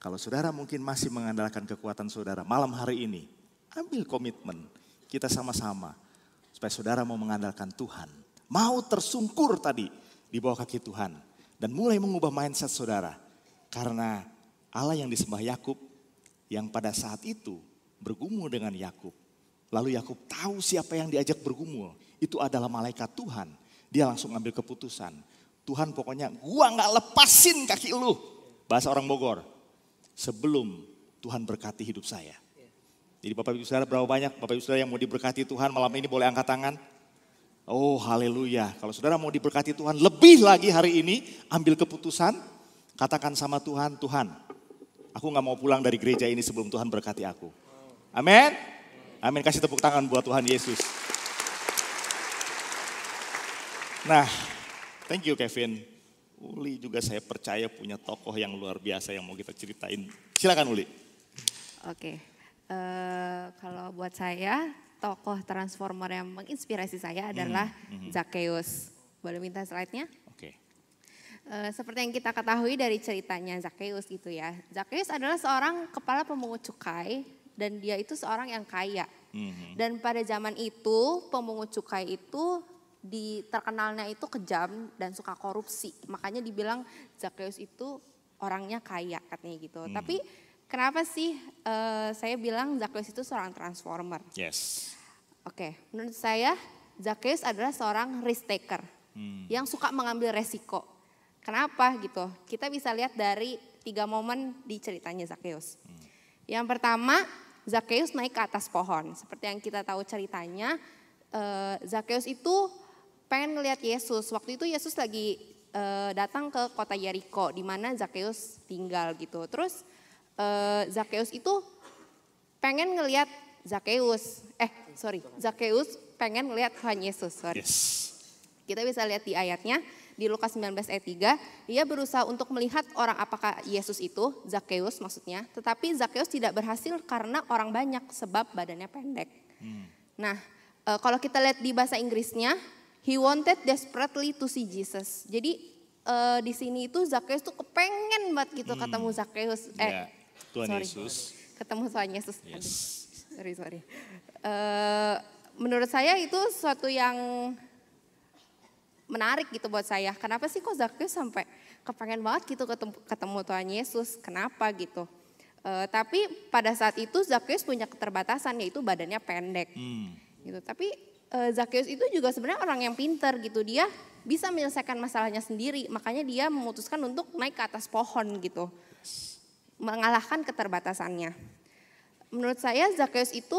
Kalau saudara mungkin masih mengandalkan kekuatan saudara malam hari ini, ambil komitmen kita sama-sama supaya saudara mau mengandalkan Tuhan, mau tersungkur tadi di bawah kaki Tuhan dan mulai mengubah mindset saudara karena Allah yang disembah Yakub yang pada saat itu bergumul dengan Yakub. Lalu Yakub tahu siapa yang diajak bergumul, itu adalah malaikat Tuhan. Dia langsung ambil keputusan. Tuhan pokoknya gua nggak lepasin kaki lu. Bahasa orang Bogor sebelum Tuhan berkati hidup saya. Ya. Jadi Bapak Ibu Saudara berapa banyak Bapak Ibu Saudara yang mau diberkati Tuhan malam ini boleh angkat tangan? Oh haleluya. Kalau saudara mau diberkati Tuhan lebih lagi hari ini ambil keputusan katakan sama Tuhan, Tuhan aku gak mau pulang dari gereja ini sebelum Tuhan berkati aku. Amin. Amin. Kasih tepuk tangan buat Tuhan Yesus. Nah, thank you Kevin. Uli juga saya percaya punya tokoh yang luar biasa yang mau kita ceritain. Silakan Uli. Oke, uh, kalau buat saya tokoh transformer yang menginspirasi saya adalah mm -hmm. Zacchaeus. Boleh minta slide-nya? Oke. Okay. Uh, eh, seperti yang kita ketahui dari ceritanya Zacchaeus gitu ya. Zacchaeus adalah seorang kepala pemungut cukai dan dia itu seorang yang kaya. Mm -hmm. Dan pada zaman itu pemungut cukai itu di terkenalnya itu kejam dan suka korupsi. Makanya dibilang Zakheus itu orangnya kaya katanya gitu. Hmm. Tapi kenapa sih uh, saya bilang Zakheus itu seorang transformer? Yes. Oke, okay. menurut saya Zakheus adalah seorang risk taker hmm. yang suka mengambil resiko. Kenapa gitu? Kita bisa lihat dari tiga momen di ceritanya Zakheus. Hmm. Yang pertama, Zakheus naik ke atas pohon. Seperti yang kita tahu ceritanya, uh, itu pengen ngelihat Yesus. Waktu itu Yesus lagi uh, datang ke kota Yeriko di mana Zakheus tinggal gitu. Terus uh, eh, Zakheus itu pengen ngelihat Zakheus. Eh, sorry. Zakheus pengen ngelihat Tuhan Yesus. Sorry. Yes. Kita bisa lihat di ayatnya di Lukas 19 ayat 3, ia berusaha untuk melihat orang apakah Yesus itu, Zakheus maksudnya. Tetapi Zakheus tidak berhasil karena orang banyak sebab badannya pendek. Hmm. Nah, eh, kalau kita lihat di bahasa Inggrisnya, He wanted desperately to see Jesus. Jadi uh, di sini itu Zakheus tuh kepengen banget gitu hmm. ketemu Zakheus. Eh, yeah. Tuhan sorry. Yesus. Ketemu Tuhan Yesus. Yes. sorry sorry. Uh, menurut saya itu suatu yang menarik gitu buat saya. Kenapa sih kok Zakheus sampai kepengen banget gitu ketemu, ketemu Tuhan Yesus? Kenapa gitu? Uh, tapi pada saat itu Zakheus punya keterbatasan yaitu badannya pendek. Hmm. Gitu. Tapi Eh, Zakheus itu juga sebenarnya orang yang pinter gitu. Dia bisa menyelesaikan masalahnya sendiri. Makanya dia memutuskan untuk naik ke atas pohon gitu. Mengalahkan keterbatasannya. Menurut saya Zakheus itu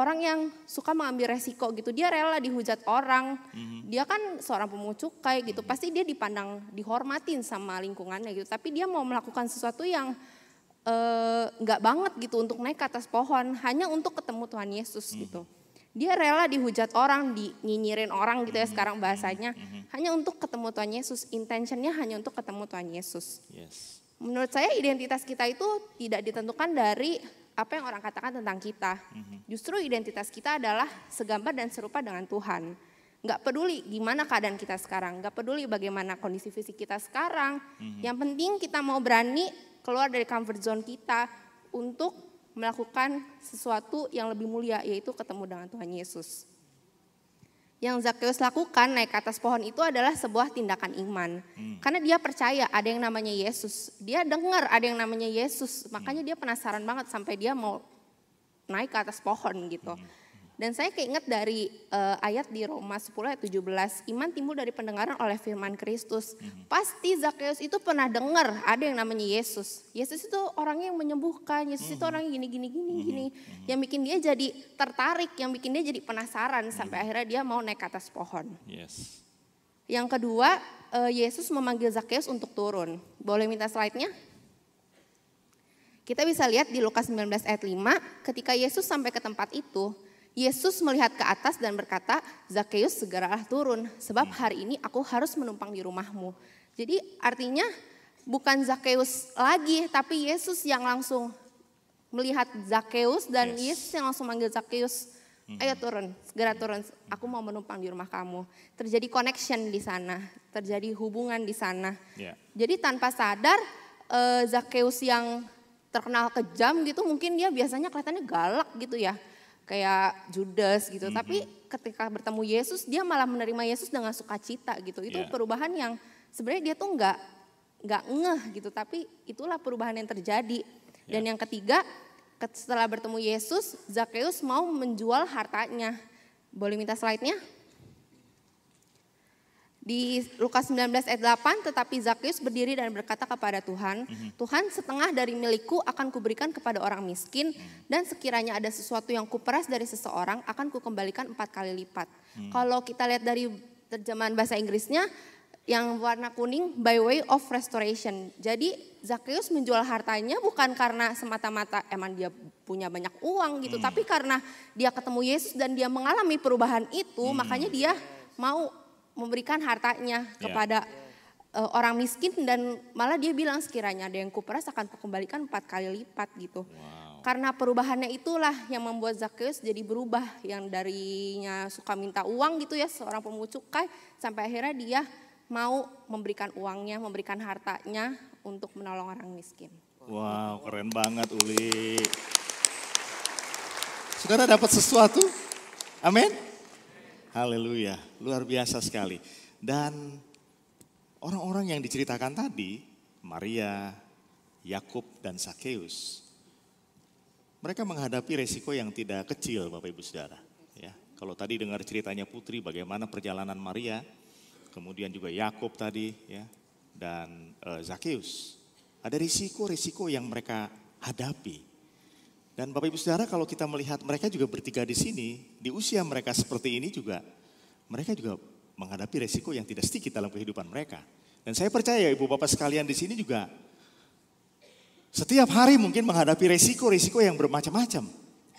orang yang suka mengambil resiko gitu. Dia rela dihujat orang. Mm-hmm. Dia kan seorang pemungut cukai gitu. Mm-hmm. Pasti dia dipandang dihormatin sama lingkungannya gitu. Tapi dia mau melakukan sesuatu yang eh, nggak uh, banget gitu untuk naik ke atas pohon hanya untuk ketemu Tuhan Yesus mm-hmm. gitu. Dia rela dihujat orang, di nyinyirin orang gitu ya mhm. sekarang bahasanya. Mhm. Mhm. Hanya untuk ketemu Tuhan Yesus. Intentionnya hanya untuk ketemu Tuhan Yesus. Yes. Menurut saya identitas kita itu tidak ditentukan dari apa yang orang katakan tentang kita. Justru identitas kita adalah segambar dan serupa dengan Tuhan. Gak peduli gimana keadaan kita sekarang, gak peduli bagaimana kondisi fisik kita sekarang. Mm-hmm. Yang penting kita mau berani keluar dari comfort zone kita untuk melakukan sesuatu yang lebih mulia yaitu ketemu dengan Tuhan Yesus. Yang Zakheus lakukan naik ke atas pohon itu adalah sebuah tindakan iman. Hmm. Karena dia percaya ada yang namanya Yesus. Dia dengar ada yang namanya Yesus. Makanya hmm. dia penasaran banget sampai dia mau naik ke atas pohon gitu. Hmm. Dan saya keinget dari uh, ayat di Roma 10 ayat 17, iman timbul dari pendengaran oleh firman Kristus. Mhm. Pasti Zakheus itu pernah dengar ada yang namanya Yesus. Yesus itu orangnya yang menyembuhkan, Yesus mm-hmm. itu mhm. orang gini gini gini gini. Mhm. Yang bikin dia jadi tertarik, yang bikin dia jadi penasaran sampai akhirnya dia mau naik ke atas pohon. Yes. Yang kedua, uh, Yesus memanggil Zakheus untuk turun. Boleh minta slide-nya? Kita bisa lihat di Lukas 19 ayat 5, ketika Yesus sampai ke tempat itu, Yesus melihat ke atas dan berkata, Zakheus segeralah turun, sebab iya. hari ini aku harus menumpang di rumahmu. Jadi artinya bukan Zakheus lagi, tapi Yesus yang langsung melihat Zakheus dan yes. Yesus yang langsung manggil Zakheus, mm-hmm. ayo turun, segera turun, aku mau menumpang di rumah kamu. Terjadi connection di sana, terjadi hubungan di sana. Yeah. Jadi tanpa sadar eh, Zakeus yang terkenal kejam gitu, mungkin dia biasanya kelihatannya galak gitu ya kayak Judas gitu. Mm -hmm. Tapi ketika bertemu Yesus, dia malah menerima Yesus dengan sukacita gitu. Itu yeah. perubahan yang sebenarnya dia tuh nggak nggak ngeh gitu, tapi itulah perubahan yang terjadi. Yeah. Dan yang ketiga, setelah bertemu Yesus, Zakheus mau menjual hartanya. Boleh minta slide-nya? Di Lukas 19 ayat 8, tetapi Zakius berdiri dan berkata kepada Tuhan, mm-hmm. Tuhan setengah dari milikku akan kuberikan kepada orang miskin, mm-hmm. dan sekiranya ada sesuatu yang kuperas dari seseorang, akan kukembalikan empat kali lipat. Mm-hmm. Kalau kita lihat dari terjemahan bahasa Inggrisnya, yang warna kuning by way of restoration. Jadi Zakius menjual hartanya bukan karena semata-mata emang dia punya banyak uang gitu, hmm. tapi karena dia ketemu Yesus dan dia mengalami perubahan itu, hmm. makanya dia mau memberikan hartanya iya. kepada yeah. uh, orang miskin dan malah dia bilang sekiranya ada yang kuperas akan kembalikan empat kali lipat gitu. Wow. Karena perubahannya itulah yang membuat Zakheus jadi berubah yang darinya suka minta uang gitu ya seorang pemungut cukai sampai akhirnya dia mau memberikan uangnya, memberikan hartanya untuk menolong orang miskin. Wow, keren banget Uli. Saudara dapat sesuatu? Amin. Haleluya, luar biasa sekali. Dan orang-orang yang diceritakan tadi, Maria, Yakub dan Sakeus, mereka menghadapi resiko yang tidak kecil Bapak Ibu Saudara. Ya, kalau tadi dengar ceritanya Putri bagaimana perjalanan Maria, kemudian juga Yakub tadi ya dan e, eh, Zakeus. Ada risiko-risiko yang mereka hadapi. Dan Bapak Ibu Saudara kalau kita melihat mereka juga bertiga di sini, di usia mereka seperti ini juga, mereka juga menghadapi resiko yang tidak sedikit dalam kehidupan mereka. Dan saya percaya Ibu Bapak sekalian di sini juga setiap hari mungkin menghadapi resiko-resiko yang bermacam-macam.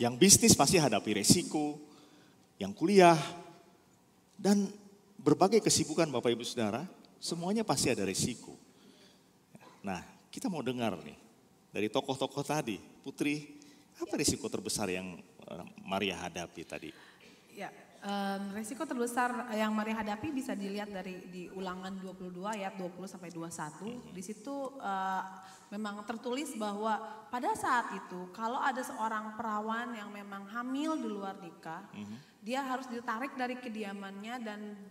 Yang bisnis pasti hadapi resiko, yang kuliah, dan berbagai kesibukan Bapak Ibu Saudara, semuanya pasti ada resiko. Nah, kita mau dengar nih dari tokoh-tokoh tadi, Putri apa risiko terbesar yang eh, Maria hadapi tadi? Ya, um, resiko terbesar yang Maria hadapi bisa dilihat dari di ulangan 22 ayat 20 sampai 21. Mhm. Di situ uh, memang tertulis bahwa pada saat itu kalau ada seorang perawan yang memang hamil di luar nikah, -hmm. dia harus ditarik dari kediamannya dan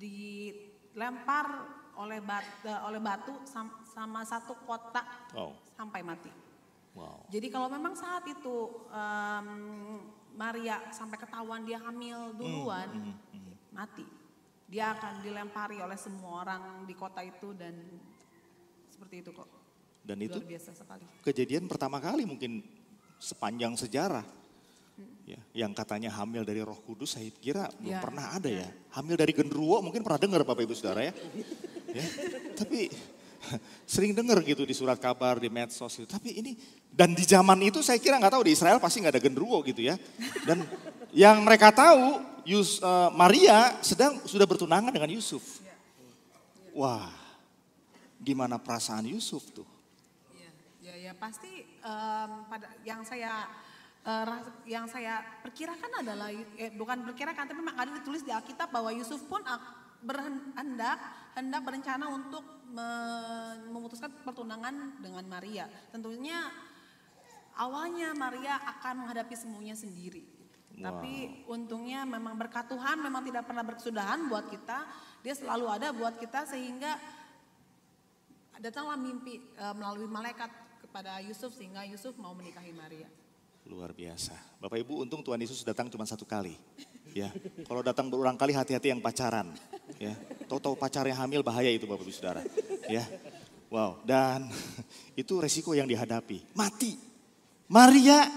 dilempar oleh batu, eh, oleh batu sama satu kotak oh. sampai mati. Wow. Jadi kalau memang saat itu um, Maria sampai ketahuan dia hamil hmm, duluan, mm, mm, mati. Dia akan dilempari oleh semua orang di kota itu dan seperti itu kok. Dan Luar itu biasa sekali. Kejadian pertama kali mungkin sepanjang sejarah. Hmm. Ya, yang katanya hamil dari Roh Kudus saya kira belum ya. pernah ada ya. ya. Hamil dari genruwo mungkin pernah dengar Bapak Ibu Saudara ya. ya. Tapi Sering dengar gitu di surat kabar, di medsos gitu. Tapi ini dan di zaman itu saya kira nggak tahu di Israel pasti nggak ada genderuwo gitu ya. Dan yang mereka tahu Yus, uh, Maria sedang sudah bertunangan dengan Yusuf. Wah, gimana perasaan Yusuf tuh? Ya, ya, ya pasti um, pada yang saya uh, yang saya perkirakan adalah eh, bukan perkirakan tapi memang ada ditulis di Alkitab bahwa Yusuf pun eh, berhendak hendak berencana untuk memutuskan pertunangan dengan Maria. Tentunya awalnya Maria akan menghadapi semuanya sendiri. Wow. Tapi untungnya memang berkat Tuhan memang tidak pernah berkesudahan buat kita. Dia selalu ada buat kita sehingga datanglah mimpi e, melalui malaikat kepada Yusuf sehingga Yusuf mau menikahi Maria. Luar biasa. Bapak Ibu untung Tuhan Yesus datang cuma satu kali. Ya, kalau datang berulang kali hati-hati yang pacaran. Ya, tahu-tahu pacarnya hamil bahaya itu Bapak Ibu Saudara. Ya. Wow, dan itu resiko yang dihadapi. Mati. Maria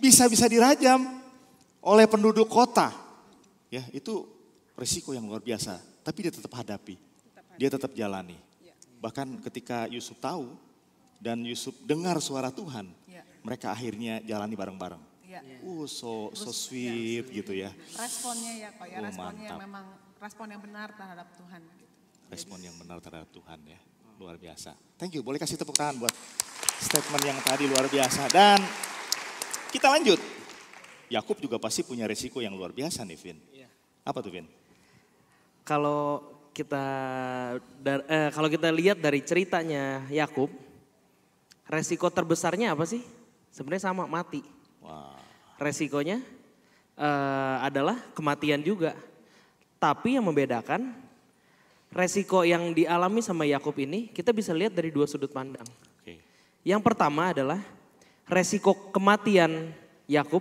bisa-bisa dirajam oleh penduduk kota. Ya, itu resiko yang luar biasa, tapi dia tetap hadapi. Dia tetap jalani. Bahkan ketika Yusuf tahu dan Yusuf dengar suara Tuhan, ya. mereka akhirnya jalani bareng-bareng. Ya. Uh, so, so ya. sweet, gitu ya. Responnya ya Pak, ya, oh, responnya memang respon yang benar terhadap Tuhan. Gitu. Respon yang benar terhadap Tuhan ya, luar biasa. Thank you, boleh kasih tepuk tangan buat statement yang tadi luar biasa. Dan kita lanjut. Yakub juga pasti punya resiko yang luar biasa nih Vin. Iya. Apa tuh Vin? Kalau kita dar, eh, kalau kita lihat dari ceritanya Yakub, resiko terbesarnya apa sih? Sebenarnya sama mati. Wow. Resikonya eh, adalah kematian juga. Tapi yang membedakan resiko yang dialami sama Yakub ini kita bisa lihat dari dua sudut pandang. Okay. Yang pertama adalah resiko kematian Yakub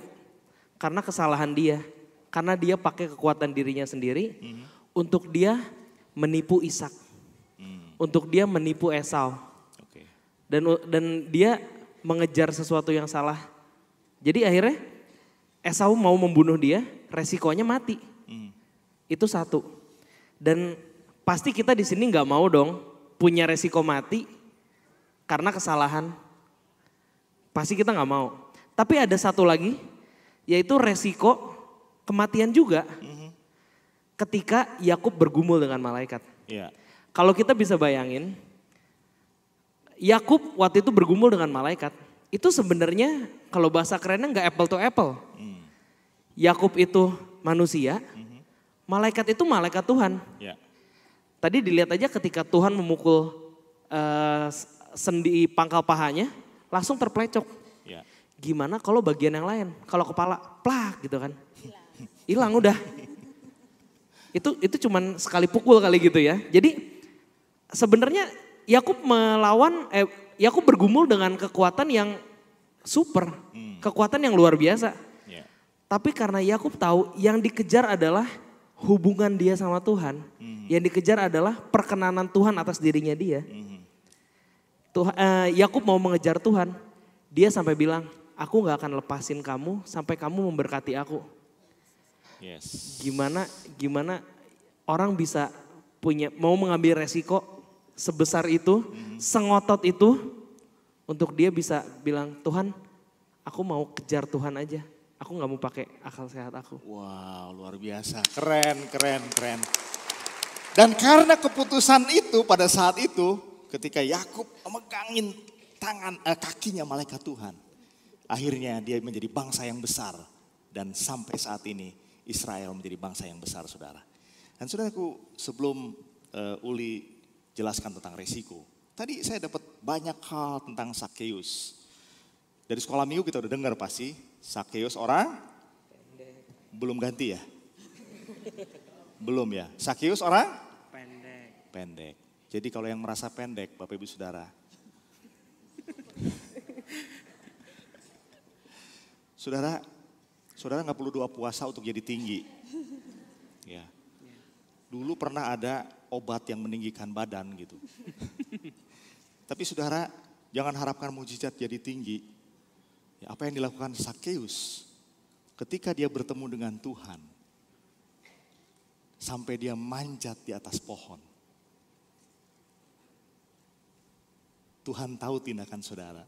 karena kesalahan dia, karena dia pakai kekuatan dirinya sendiri mm -hmm. untuk dia menipu Ishak, mm. untuk dia menipu Esau, okay. dan dan dia mengejar sesuatu yang salah. Jadi akhirnya Esau mau membunuh dia, resikonya mati. Itu satu. Dan pasti kita di sini nggak mau dong punya resiko mati karena kesalahan. Pasti kita nggak mau. Tapi ada satu lagi, yaitu resiko kematian juga. Mhm. Ketika Yakub bergumul dengan malaikat. Yeah. Kalau kita bisa bayangin, Yakub waktu itu bergumul dengan malaikat. Itu sebenarnya kalau bahasa kerennya nggak apple to apple. Hmm. Yakub itu manusia, hmm. Malaikat itu malaikat Tuhan. Ya. Tadi dilihat aja ketika Tuhan memukul uh, sendi pangkal pahanya, langsung terplecok. Ya. Gimana kalau bagian yang lain? Kalau kepala, plak gitu kan. Hilang udah. Itu itu cuman sekali pukul kali gitu ya. Jadi sebenarnya Yakub melawan eh Yakub bergumul dengan kekuatan yang super, hmm. kekuatan yang luar biasa. Yeah. Tapi karena Yakub tahu yang dikejar adalah hubungan dia sama Tuhan, mm-hmm. yang dikejar adalah perkenanan Tuhan atas dirinya dia. Mm-hmm. Tuh, uh, Yakub mau mengejar Tuhan, dia sampai bilang, aku nggak akan lepasin kamu sampai kamu memberkati aku. Yes. Gimana, gimana orang bisa punya mau mengambil resiko sebesar itu, mm-hmm. sengotot itu, untuk dia bisa bilang Tuhan, aku mau kejar Tuhan aja aku nggak mau pakai akal sehat aku. Wow, luar biasa. Keren, keren, keren. Dan karena keputusan itu pada saat itu ketika Yakub memegangin tangan eh, kakinya malaikat Tuhan, akhirnya dia menjadi bangsa yang besar dan sampai saat ini Israel menjadi bangsa yang besar, Saudara. Dan Saudaraku, sebelum uh, Uli jelaskan tentang resiko, tadi saya dapat banyak hal tentang Sakeus. Dari sekolah minggu kita udah dengar pasti Sakeus orang belum ganti ya? Belum ya. Sakeus orang pendek. Pendek. Jadi kalau yang merasa pendek, Bapak Ibu Saudara. saudara, saudara nggak perlu doa puasa untuk jadi tinggi. Ya. Dulu pernah ada obat yang meninggikan badan gitu. Tapi saudara, jangan harapkan mujizat jadi tinggi. Ya, apa yang dilakukan Sakeus ketika dia bertemu dengan Tuhan sampai dia manjat di atas pohon. Tuhan tahu tindakan saudara.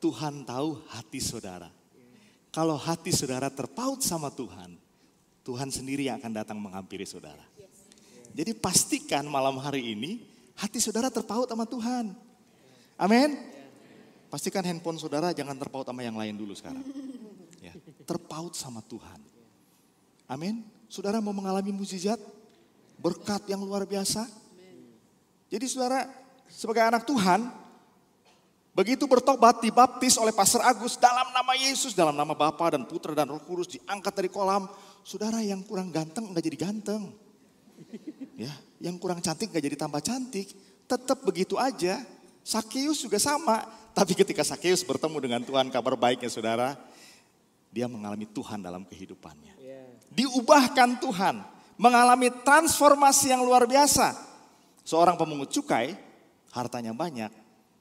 Tuhan tahu hati saudara. Kalau hati saudara terpaut sama Tuhan, Tuhan sendiri yang akan datang menghampiri saudara. Jadi pastikan malam hari ini hati saudara terpaut sama Tuhan. Amin. Pastikan handphone saudara jangan terpaut sama yang lain dulu sekarang. Ya, terpaut sama Tuhan. Amin. Saudara mau mengalami mujizat, berkat yang luar biasa. Jadi saudara sebagai anak Tuhan, begitu bertobat dibaptis oleh Pastor Agus dalam nama Yesus, dalam nama Bapa dan Putra dan Roh Kudus diangkat dari kolam. Saudara yang kurang ganteng nggak jadi ganteng. Ya, yang kurang cantik nggak jadi tambah cantik. Tetap begitu aja. Sakius juga sama, tapi ketika Sakeus bertemu dengan Tuhan, kabar baiknya saudara, dia mengalami Tuhan dalam kehidupannya. Iya. Diubahkan Tuhan, mengalami transformasi yang luar biasa. Seorang pemungut cukai, hartanya banyak,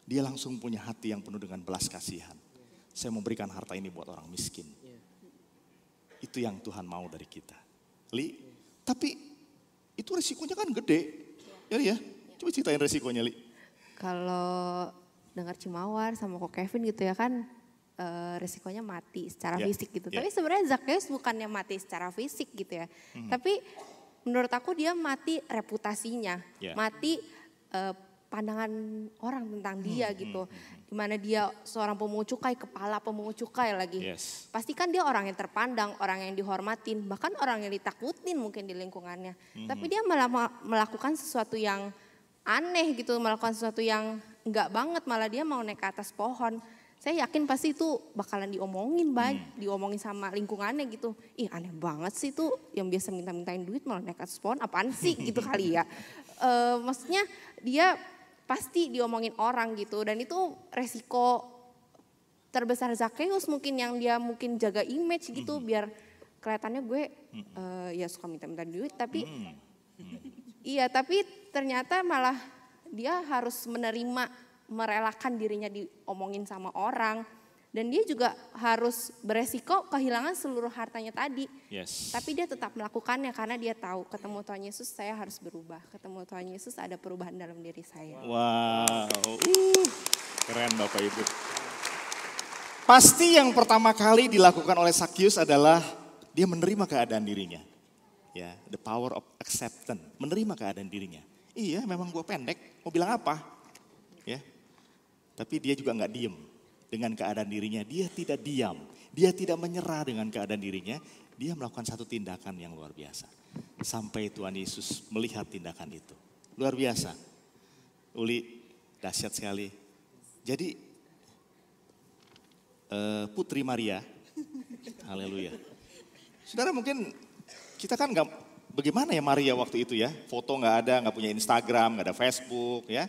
dia langsung punya hati yang penuh dengan belas kasihan. Saya memberikan harta ini buat orang miskin. Iya. Itu yang Tuhan mau dari kita. Li, tapi itu resikonya kan gede. Ya, ya. Coba ceritain resikonya, Li. Kalau dengar Cimawar sama kok Kevin gitu ya kan uh, resikonya mati secara yeah. fisik gitu. Yeah. Tapi sebenarnya Zakheus bukannya mati secara fisik gitu ya. Mm-hmm. Tapi menurut aku dia mati reputasinya, yeah. mati uh, pandangan orang tentang hmm, dia hmm, gitu. Hmm, hmm. Dimana dia seorang pemungut cukai, kepala pemungut cukai lagi. Yes. Pasti kan dia orang yang terpandang, orang yang dihormatin, bahkan orang yang ditakutin mungkin di lingkungannya. Hmm. Tapi dia malah melakukan sesuatu yang aneh gitu, melakukan sesuatu yang enggak banget malah dia mau naik ke atas pohon saya yakin pasti itu bakalan diomongin baik hmm. diomongin sama lingkungannya gitu ih aneh banget sih tuh yang biasa minta-mintain duit malah naik ke atas pohon apaan sih gitu kali ya e, maksudnya dia pasti diomongin orang gitu dan itu resiko terbesar Zakeus mungkin yang dia mungkin jaga image gitu hmm. biar kelihatannya gue uh, ya suka minta-minta duit tapi hmm. hmm. iya tapi ternyata malah dia harus menerima, merelakan dirinya diomongin sama orang. Dan dia juga harus beresiko kehilangan seluruh hartanya tadi. Yes. Tapi dia tetap melakukannya karena dia tahu ketemu Tuhan Yesus saya harus berubah. Ketemu Tuhan Yesus ada perubahan dalam diri saya. Wow. Uh. Keren Bapak Ibu. Pasti yang pertama kali dilakukan oleh Sakyus adalah dia menerima keadaan dirinya. Ya, the power of acceptance, menerima keadaan dirinya. Iya, memang gue pendek. Mau bilang apa? Ya. Tapi dia juga nggak diem dengan keadaan dirinya. Dia tidak diam. Dia tidak menyerah dengan keadaan dirinya. Dia melakukan satu tindakan yang luar biasa. Sampai Tuhan Yesus melihat tindakan itu. Luar biasa. Uli, dahsyat sekali. Jadi eh, Putri Maria, haleluya. Saudara mungkin kita kan nggak bagaimana ya Maria waktu itu ya? Foto nggak ada, nggak punya Instagram, nggak ada Facebook ya.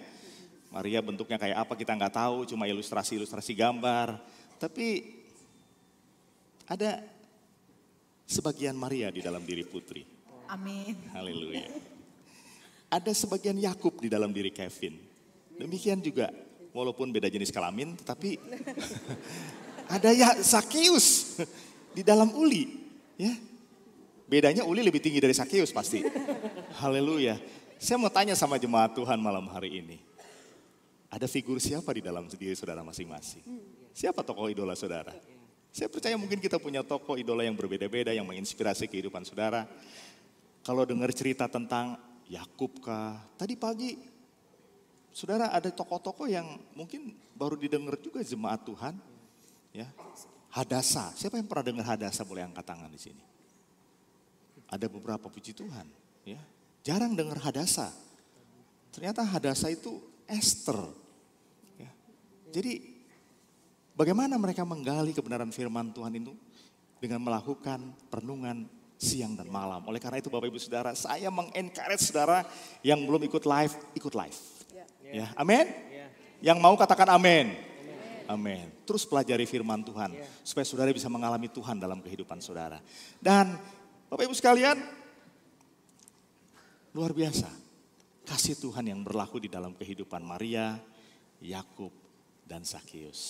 Maria bentuknya kayak apa kita nggak tahu, cuma ilustrasi-ilustrasi gambar. Tapi ada sebagian Maria di dalam diri Putri. Amin. Haleluya. Ada sebagian Yakub di dalam diri Kevin. Demikian juga, walaupun beda jenis kelamin, tapi ada ya Sakius di dalam Uli, ya Bedanya Uli lebih tinggi dari Sakeus pasti. Haleluya. Saya mau tanya sama jemaat Tuhan malam hari ini. Ada figur siapa di dalam diri saudara masing-masing? Siapa tokoh idola saudara? Saya percaya mungkin kita punya tokoh idola yang berbeda-beda yang menginspirasi kehidupan saudara. Kalau dengar cerita tentang Yakub kah, tadi pagi saudara ada tokoh-tokoh yang mungkin baru didengar juga jemaat Tuhan. Ya. Hadasa, siapa yang pernah dengar Hadasa boleh angkat tangan di sini? ada beberapa puji Tuhan. Ya. Jarang dengar hadasa. Ternyata hadasa itu Esther. Ya. Jadi bagaimana mereka menggali kebenaran firman Tuhan itu dengan melakukan perenungan siang dan malam. Oleh karena itu Bapak Ibu Saudara, saya mengencourage saudara yang belum ikut live, ikut live. Ya, ya. amin. Ya. Yang mau katakan amin. Amin. Terus pelajari firman Tuhan ya. supaya saudara bisa mengalami Tuhan dalam kehidupan saudara. Dan Bapak Ibu sekalian, luar biasa. Kasih Tuhan yang berlaku di dalam kehidupan Maria, Yakub, dan Sakyus.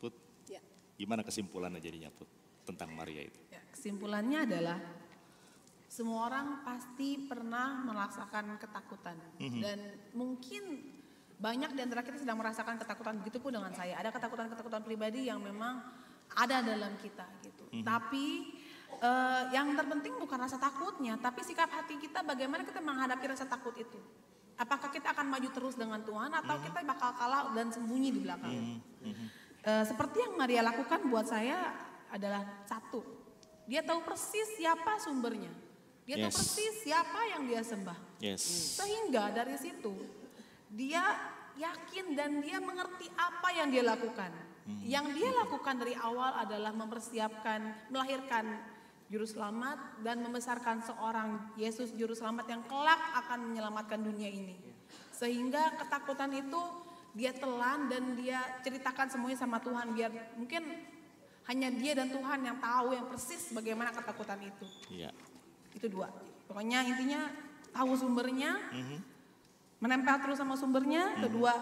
Put, ya. gimana kesimpulannya jadinya Put tentang Maria itu? Ya, kesimpulannya adalah semua orang pasti pernah merasakan ketakutan mm -hmm. dan mungkin banyak di antara kita sedang merasakan ketakutan begitu pun dengan saya. Ada ketakutan-ketakutan pribadi yang memang ada dalam kita gitu. Mm -hmm. Tapi uh, yang terpenting bukan rasa takutnya, tapi sikap hati kita bagaimana kita menghadapi rasa takut itu. Apakah kita akan maju terus dengan Tuhan atau mm kita bakal kalah dan sembunyi di belakang? Mm -hmm. uh, seperti yang Maria lakukan buat saya adalah satu, dia tahu persis siapa sumbernya, dia yes. tahu persis siapa yang dia sembah. Yes. Sehingga dari situ dia yakin dan dia mengerti apa yang dia lakukan. Mhm. Yang dia lakukan dari awal adalah mempersiapkan, melahirkan juru selamat dan membesarkan seorang Yesus juru selamat yang kelak akan menyelamatkan dunia ini. Sehingga ketakutan itu dia telan dan dia ceritakan semuanya sama Tuhan biar mungkin hanya dia dan Tuhan yang tahu yang persis bagaimana ketakutan itu. Iya. Itu dua. Pokoknya intinya tahu sumbernya, mm-hmm. menempel terus sama sumbernya. Mm-hmm. Kedua,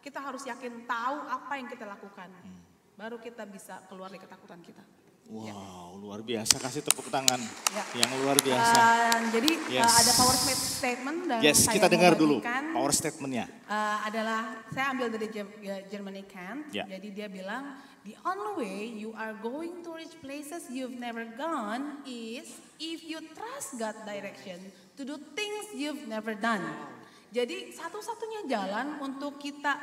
kita harus yakin tahu apa yang kita lakukan. Mm. Baru kita bisa keluar dari ketakutan kita. Iya. Wow, luar biasa. Kasih tepuk tangan ya. yang luar biasa. Uh, jadi eh, yes. uh, ada power statement dan yes, saya kita dengar dulu power statementnya. Uh, adalah saya ambil dari ya, Germany Kant. Ya. Jadi dia bilang the only way you are going to reach places you've never gone is if you trust God direction to do things you've never done. Jadi satu-satunya jalan untuk kita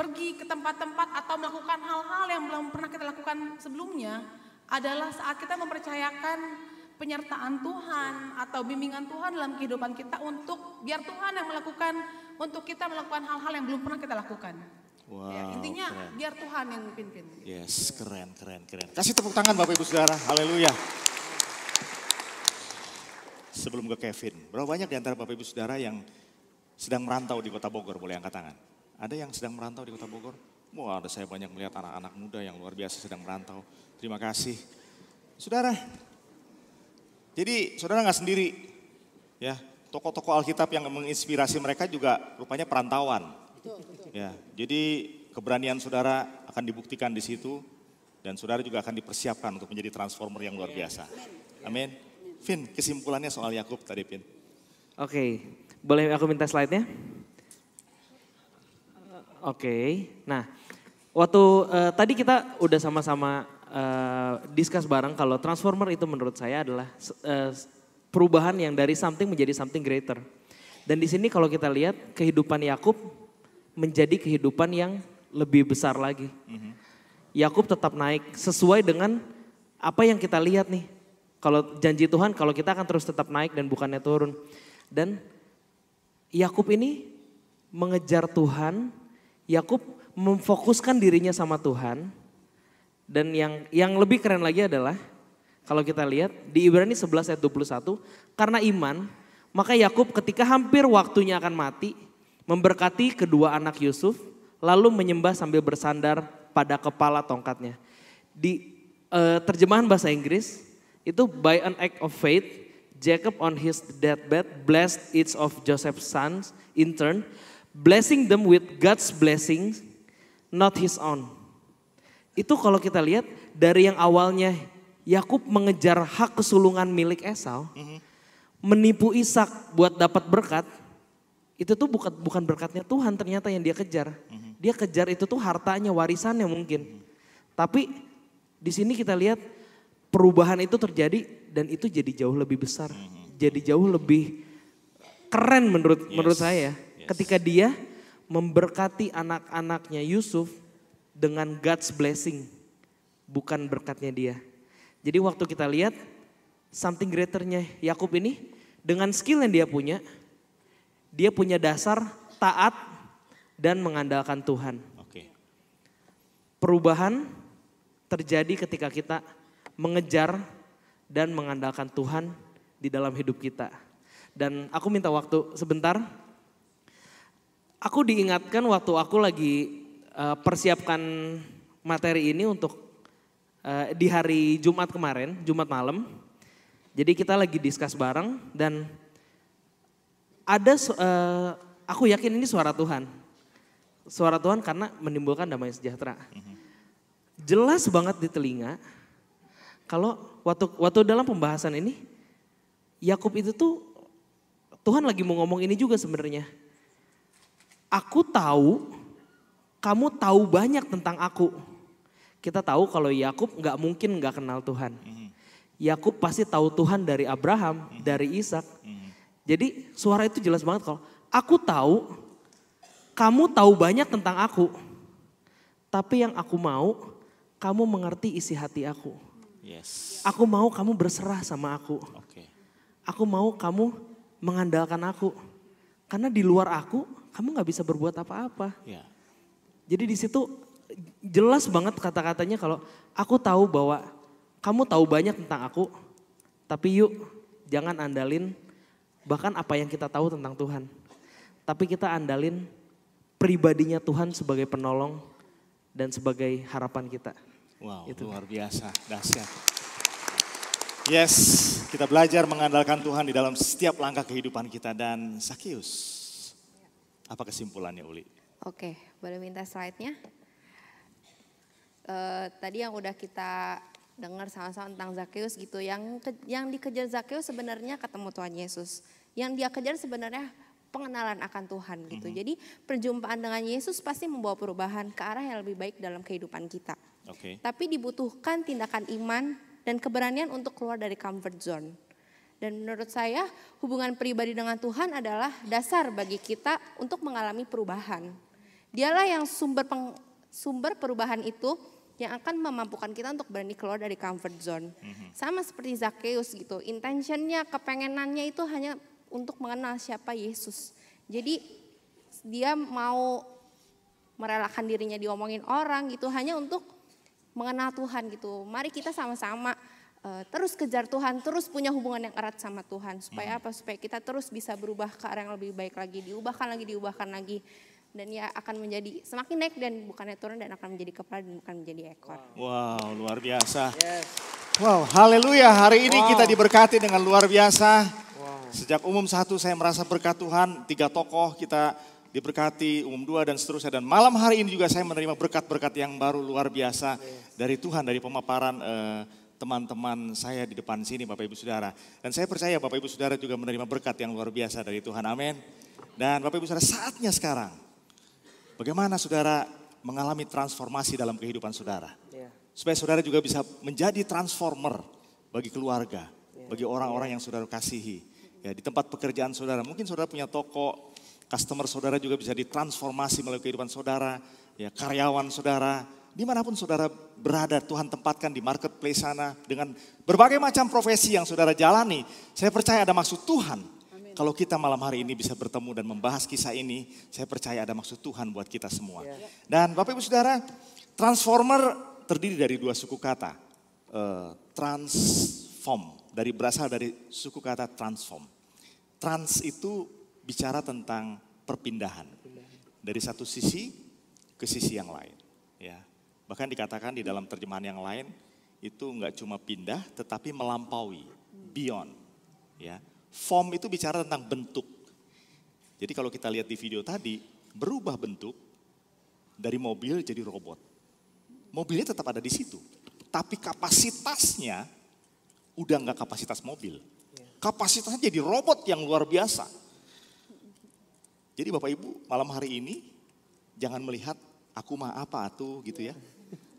pergi ke tempat-tempat atau melakukan hal-hal yang belum pernah kita lakukan sebelumnya adalah saat kita mempercayakan penyertaan Tuhan atau bimbingan Tuhan dalam kehidupan kita untuk biar Tuhan yang melakukan untuk kita melakukan hal-hal yang belum pernah kita lakukan. Ya, wow, ya, intinya keren. biar Tuhan yang pimpin. Yes, keren, keren, keren. Kasih tepuk tangan Bapak Ibu Saudara. Haleluya. Sebelum ke Kevin, berapa banyak di antara Bapak Ibu Saudara yang sedang merantau di kota Bogor? Boleh angkat tangan. Ada yang sedang merantau di Kota Bogor? Wah, ada saya banyak melihat anak-anak muda yang luar biasa sedang merantau. Terima kasih. Saudara, jadi saudara nggak sendiri. ya Toko-toko Alkitab yang menginspirasi mereka juga rupanya perantauan. Ya, jadi keberanian saudara akan dibuktikan di situ dan saudara juga akan dipersiapkan untuk menjadi transformer yang luar biasa. Amin. Fin, kesimpulannya soal Yakub tadi, Vin. Oke, okay. boleh aku minta slide-nya? Oke, okay. nah waktu uh, tadi kita udah sama-sama uh, discuss bareng kalau transformer itu menurut saya adalah uh, perubahan yang dari something menjadi something greater. Dan di sini kalau kita lihat kehidupan Yakub menjadi kehidupan yang lebih besar lagi. Mm-hmm. Yakub tetap naik sesuai dengan apa yang kita lihat nih. Kalau janji Tuhan kalau kita akan terus tetap naik dan bukannya turun. Dan Yakub ini mengejar Tuhan Yakub memfokuskan dirinya sama Tuhan. Dan yang yang lebih keren lagi adalah kalau kita lihat di Ibrani 11 ayat 21, karena iman, maka Yakub ketika hampir waktunya akan mati, memberkati kedua anak Yusuf, lalu menyembah sambil bersandar pada kepala tongkatnya. Di uh, terjemahan bahasa Inggris itu by an act of faith, Jacob on his deathbed blessed each of Joseph's sons in turn blessing them with God's blessings, not his own. Itu kalau kita lihat dari yang awalnya Yakub mengejar hak kesulungan milik Esau, mm-hmm. menipu Ishak buat dapat berkat, itu tuh bukan bukan berkatnya Tuhan ternyata yang dia kejar. Mm-hmm. Dia kejar itu tuh hartanya, warisannya mungkin. Mm-hmm. Tapi di sini kita lihat perubahan itu terjadi dan itu jadi jauh lebih besar, mm-hmm. jadi jauh lebih keren menurut yes. menurut saya. Ketika dia memberkati anak-anaknya Yusuf dengan God's blessing, bukan berkatnya dia. Jadi waktu kita lihat something greaternya Yakub ini dengan skill yang dia punya, dia punya dasar taat dan mengandalkan Tuhan. Oke. Perubahan terjadi ketika kita mengejar dan mengandalkan Tuhan di dalam hidup kita. Dan aku minta waktu sebentar Aku diingatkan waktu aku lagi uh, persiapkan materi ini untuk uh, di hari Jumat kemarin, Jumat malam. Jadi kita lagi diskus bareng dan ada uh, aku yakin ini suara Tuhan. Suara Tuhan karena menimbulkan damai sejahtera. Mm-hmm. Jelas banget di telinga kalau waktu waktu dalam pembahasan ini Yakub itu tuh Tuhan lagi mau ngomong ini juga sebenarnya Aku tahu kamu tahu banyak tentang aku. Kita tahu kalau Yakub nggak mungkin nggak kenal Tuhan. Mhm. Yakub pasti tahu Tuhan dari Abraham, mhm. dari Ishak. Mhm. Jadi suara itu jelas banget kalau aku tahu kamu tahu banyak tentang aku. Tapi yang aku mau kamu mengerti isi hati aku. Yes. Aku mau kamu berserah sama aku. Okay. Aku mau kamu mengandalkan aku. Karena di luar aku kamu nggak bisa berbuat apa-apa. Ya. Jadi di situ jelas banget kata-katanya kalau aku tahu bahwa kamu tahu banyak tentang aku, tapi yuk jangan andalin bahkan apa yang kita tahu tentang Tuhan. Tapi kita andalin pribadinya Tuhan sebagai penolong dan sebagai harapan kita. Wow, Itu. luar biasa, dahsyat. Yes, kita belajar mengandalkan Tuhan di dalam setiap langkah kehidupan kita dan Sakius apa kesimpulannya Uli? Oke, boleh minta slide-nya. Uh, tadi yang udah kita dengar sama-sama tentang Zakheus gitu. Yang yang dikejar Zakheus sebenarnya ketemu Tuhan Yesus. Yang dia kejar sebenarnya pengenalan akan Tuhan gitu. Mm -hmm. Jadi perjumpaan dengan Yesus pasti membawa perubahan ke arah yang lebih baik dalam kehidupan kita. Okay. Tapi dibutuhkan tindakan iman dan keberanian untuk keluar dari comfort zone. Dan menurut saya hubungan pribadi dengan Tuhan adalah dasar bagi kita untuk mengalami perubahan. Dialah yang sumber peng, sumber perubahan itu yang akan memampukan kita untuk berani keluar dari comfort zone. Mm-hmm. Sama seperti Zakheus gitu, intentionnya, kepengenannya itu hanya untuk mengenal siapa Yesus. Jadi dia mau merelakan dirinya diomongin orang gitu hanya untuk mengenal Tuhan gitu. Mari kita sama-sama Eh, terus kejar Tuhan, terus punya hubungan yang erat sama Tuhan. Supaya hmm. apa? Supaya kita terus bisa berubah ke arah yang lebih baik lagi, diubahkan lagi, diubahkan lagi. Dan ya akan menjadi semakin naik dan bukannya turun dan akan menjadi kepala dan bukan menjadi ekor. Wow, wow luar biasa. Yes. Wow, haleluya. Hari ini wow. kita diberkati dengan luar biasa. Wow. Sejak umum satu saya merasa berkat Tuhan, tiga tokoh kita diberkati, umum dua dan seterusnya. Dan malam hari ini juga saya menerima berkat-berkat yang baru luar biasa yes. dari Tuhan, dari pemaparan uh, teman-teman saya di depan sini Bapak Ibu Saudara. Dan saya percaya Bapak Ibu Saudara juga menerima berkat yang luar biasa dari Tuhan. Amin. Dan Bapak Ibu Saudara saatnya sekarang. Bagaimana Saudara mengalami transformasi dalam kehidupan Saudara. Ya. Supaya Saudara juga bisa menjadi transformer bagi keluarga. Ya. Bagi orang-orang yang Saudara kasihi. Ya, di tempat pekerjaan Saudara. Mungkin Saudara punya toko. Customer Saudara juga bisa ditransformasi melalui kehidupan Saudara. Ya, karyawan Saudara dimanapun saudara berada, Tuhan tempatkan di marketplace sana dengan berbagai macam profesi yang saudara jalani. Saya percaya ada maksud Tuhan. Amin. Kalau kita malam hari ini bisa bertemu dan membahas kisah ini, saya percaya ada maksud Tuhan buat kita semua. Yeah. Dan Bapak Ibu Saudara, transformer terdiri dari dua suku kata. Uh, transform dari berasal dari suku kata transform. Trans itu bicara tentang perpindahan dari satu sisi ke sisi yang lain. Ya, Bahkan dikatakan di dalam terjemahan yang lain itu nggak cuma pindah tetapi melampaui, beyond. Ya. Form itu bicara tentang bentuk. Jadi kalau kita lihat di video tadi, berubah bentuk dari mobil jadi robot. Mobilnya tetap ada di situ, tapi kapasitasnya udah nggak kapasitas mobil. Kapasitasnya jadi robot yang luar biasa. Jadi Bapak Ibu malam hari ini jangan melihat aku mah apa tuh gitu ya.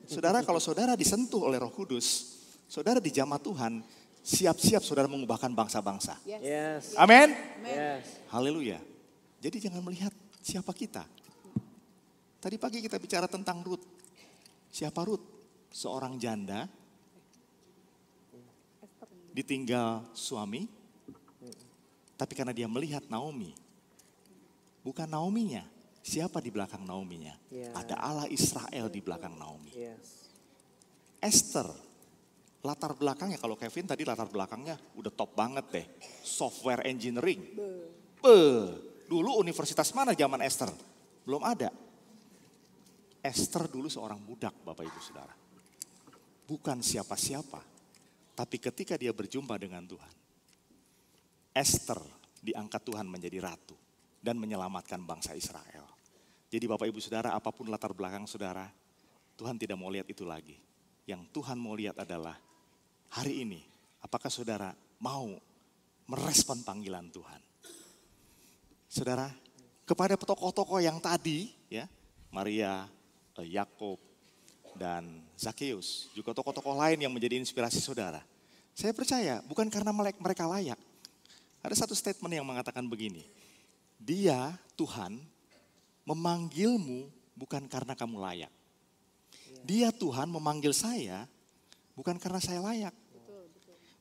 Saudara kalau saudara disentuh oleh Roh Kudus, saudara dijamah Tuhan, siap-siap saudara mengubahkan bangsa-bangsa. Yes. Amin. Yes. Haleluya. Jadi jangan melihat siapa kita. Tadi pagi kita bicara tentang Ruth. Siapa Ruth? Seorang janda ditinggal suami, tapi karena dia melihat Naomi, bukan Naominya, Siapa di belakang Naomi-nya? Yeah. Ada Allah Israel di belakang Naomi. Yes. Esther, latar belakangnya kalau Kevin tadi latar belakangnya udah top banget deh. Software engineering. Be. Be. Dulu universitas mana zaman Esther? Belum ada. Esther dulu seorang budak Bapak Ibu Saudara. Bukan siapa-siapa. Tapi ketika dia berjumpa dengan Tuhan. Esther diangkat Tuhan menjadi ratu dan menyelamatkan bangsa Israel. Jadi Bapak Ibu Saudara, apapun latar belakang Saudara, Tuhan tidak mau lihat itu lagi. Yang Tuhan mau lihat adalah hari ini, apakah Saudara mau merespon panggilan Tuhan? Saudara, kepada tokoh-tokoh yang tadi, ya Maria, eh, Yakob, dan Zakheus, juga tokoh-tokoh lain yang menjadi inspirasi Saudara. Saya percaya bukan karena mereka layak. Ada satu statement yang mengatakan begini, dia, Tuhan, memanggilmu bukan karena kamu layak. Iya. Dia, Tuhan, memanggil saya bukan karena saya layak.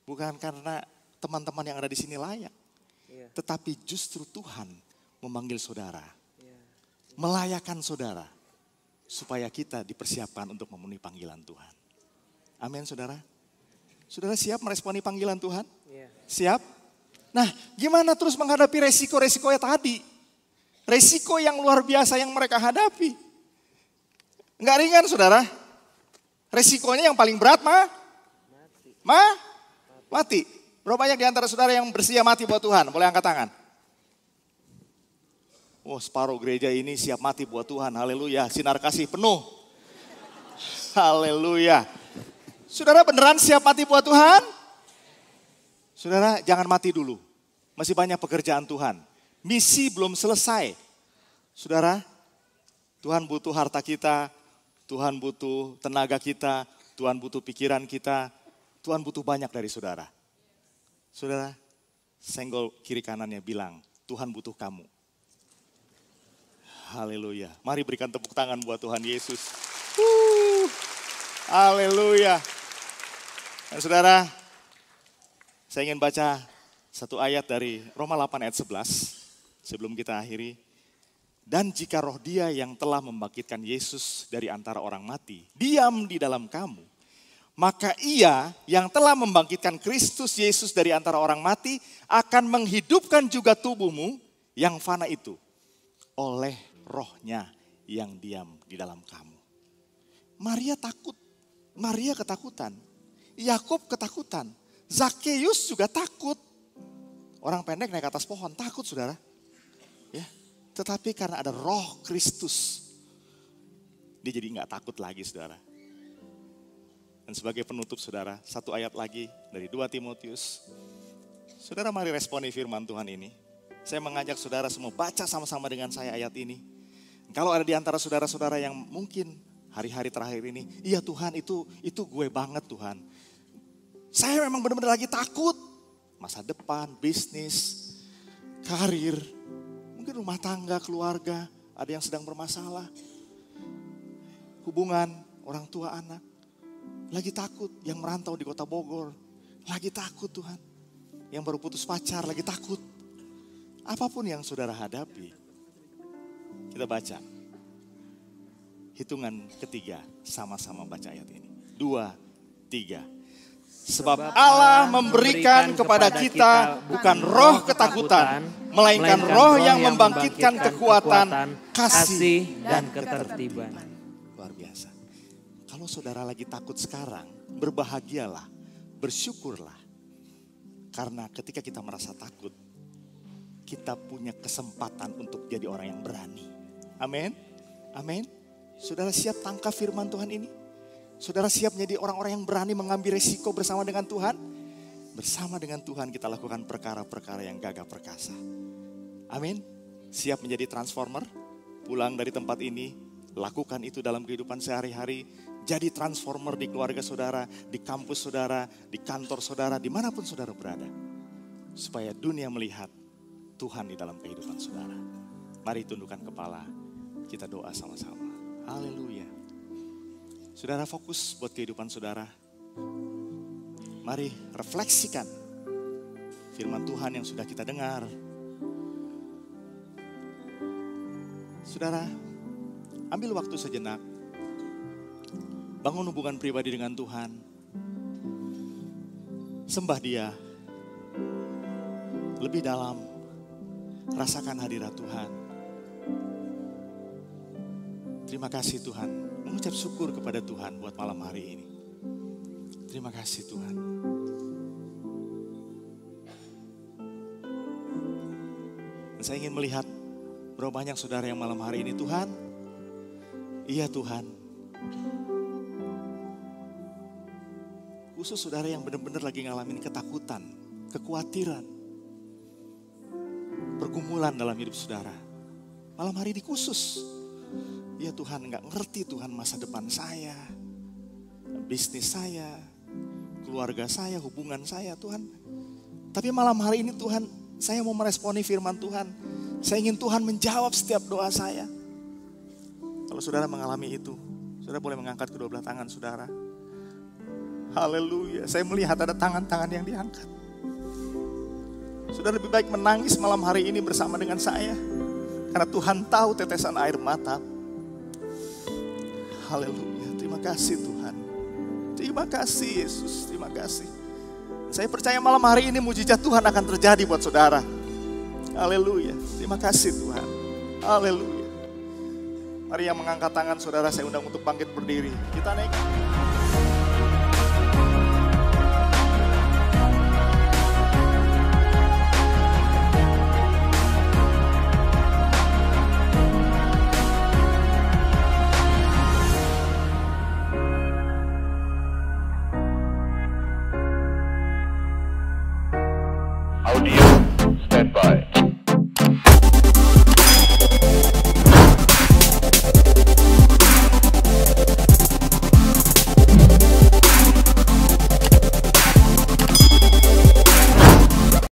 Bukan karena teman-teman yang ada di sini layak. Iya. Tetapi justru Tuhan memanggil saudara. Iya. Melayakan saudara. Supaya kita dipersiapkan untuk memenuhi panggilan Tuhan. Amin saudara. Saudara siap meresponi panggilan Tuhan? Siap? Nah, gimana terus menghadapi resiko resiko yang tadi? Resiko yang luar biasa yang mereka hadapi. Enggak ringan, saudara. Resikonya yang paling berat, ma? Mah? Ma? Mati. Berapa banyak di antara saudara yang bersedia mati buat Tuhan? Boleh angkat tangan. oh, separuh gereja ini siap mati buat Tuhan. Haleluya. Sinar kasih penuh. Haleluya. Saudara beneran siap mati buat Tuhan? Saudara, jangan mati dulu. Masih banyak pekerjaan Tuhan. Misi belum selesai. Saudara, Tuhan butuh harta kita, Tuhan butuh tenaga kita, Tuhan butuh pikiran kita, Tuhan butuh banyak dari saudara. Saudara, senggol kiri kanannya bilang, Tuhan butuh kamu. Haleluya. Mari berikan tepuk tangan buat Tuhan Yesus. Haleluya. saudara, saya ingin baca satu ayat dari Roma 8 ayat 11 sebelum kita akhiri. Dan jika roh dia yang telah membangkitkan Yesus dari antara orang mati diam di dalam kamu, maka ia yang telah membangkitkan Kristus Yesus dari antara orang mati akan menghidupkan juga tubuhmu yang fana itu oleh rohnya yang diam di dalam kamu. Maria takut, Maria ketakutan, Yakub ketakutan, Zakeus juga takut. Orang pendek naik ke atas pohon, takut saudara. Ya, tetapi karena ada roh Kristus, dia jadi nggak takut lagi saudara. Dan sebagai penutup saudara, satu ayat lagi dari 2 Timotius. Saudara mari responi firman Tuhan ini. Saya mengajak saudara semua baca sama-sama dengan saya ayat ini. Kalau ada di antara saudara-saudara yang mungkin hari-hari terakhir ini, iya Tuhan itu itu gue banget Tuhan. Saya memang benar-benar lagi takut. Masa depan, bisnis, karir, mungkin rumah tangga, keluarga, ada yang sedang bermasalah. Hubungan orang tua anak. Lagi takut yang merantau di kota Bogor. Lagi takut Tuhan. Yang baru putus pacar lagi takut. Apapun yang saudara hadapi. Kita baca. Hitungan ketiga sama-sama baca ayat ini. Dua, tiga. Sebab Allah memberikan kepada kita bukan roh ketakutan, melainkan roh yang membangkitkan kekuatan, kasih, dan ketertiban. Luar biasa. Kalau saudara lagi takut sekarang, berbahagialah, bersyukurlah. Karena ketika kita merasa takut, kita punya kesempatan untuk jadi orang yang berani. Amin. Amin. Saudara siap tangkap firman Tuhan ini? Saudara siap menjadi orang-orang yang berani mengambil resiko bersama dengan Tuhan? Bersama dengan Tuhan kita lakukan perkara-perkara yang gagah perkasa. Amin. Siap menjadi transformer? Pulang dari tempat ini, lakukan itu dalam kehidupan sehari-hari. Jadi transformer di keluarga saudara, di kampus saudara, di kantor saudara, dimanapun saudara berada. Supaya dunia melihat Tuhan di dalam kehidupan saudara. Mari tundukkan kepala, kita doa sama-sama. Haleluya. Saudara fokus buat kehidupan saudara. Mari refleksikan firman Tuhan yang sudah kita dengar. Saudara, ambil waktu sejenak. Bangun hubungan pribadi dengan Tuhan. Sembah Dia. Lebih dalam, rasakan hadirat Tuhan. Terima kasih Tuhan mengucap syukur kepada Tuhan buat malam hari ini. Terima kasih Tuhan. Dan saya ingin melihat berapa banyak saudara yang malam hari ini Tuhan. Iya Tuhan. Khusus saudara yang benar-benar lagi ngalamin ketakutan, kekhawatiran, pergumulan dalam hidup saudara. Malam hari ini khusus Ya Tuhan nggak ngerti Tuhan masa depan saya, bisnis saya, keluarga saya, hubungan saya Tuhan. Tapi malam hari ini Tuhan, saya mau meresponi firman Tuhan. Saya ingin Tuhan menjawab setiap doa saya. Kalau saudara mengalami itu, saudara boleh mengangkat kedua belah tangan saudara. Haleluya, saya melihat ada tangan-tangan yang diangkat. Saudara lebih baik menangis malam hari ini bersama dengan saya. Karena Tuhan tahu tetesan air mata Haleluya. Terima kasih Tuhan. Terima kasih Yesus. Terima kasih. Saya percaya malam hari ini mujizat Tuhan akan terjadi buat saudara. Haleluya. Terima kasih Tuhan. Haleluya. Mari yang mengangkat tangan saudara saya undang untuk bangkit berdiri. Kita naik.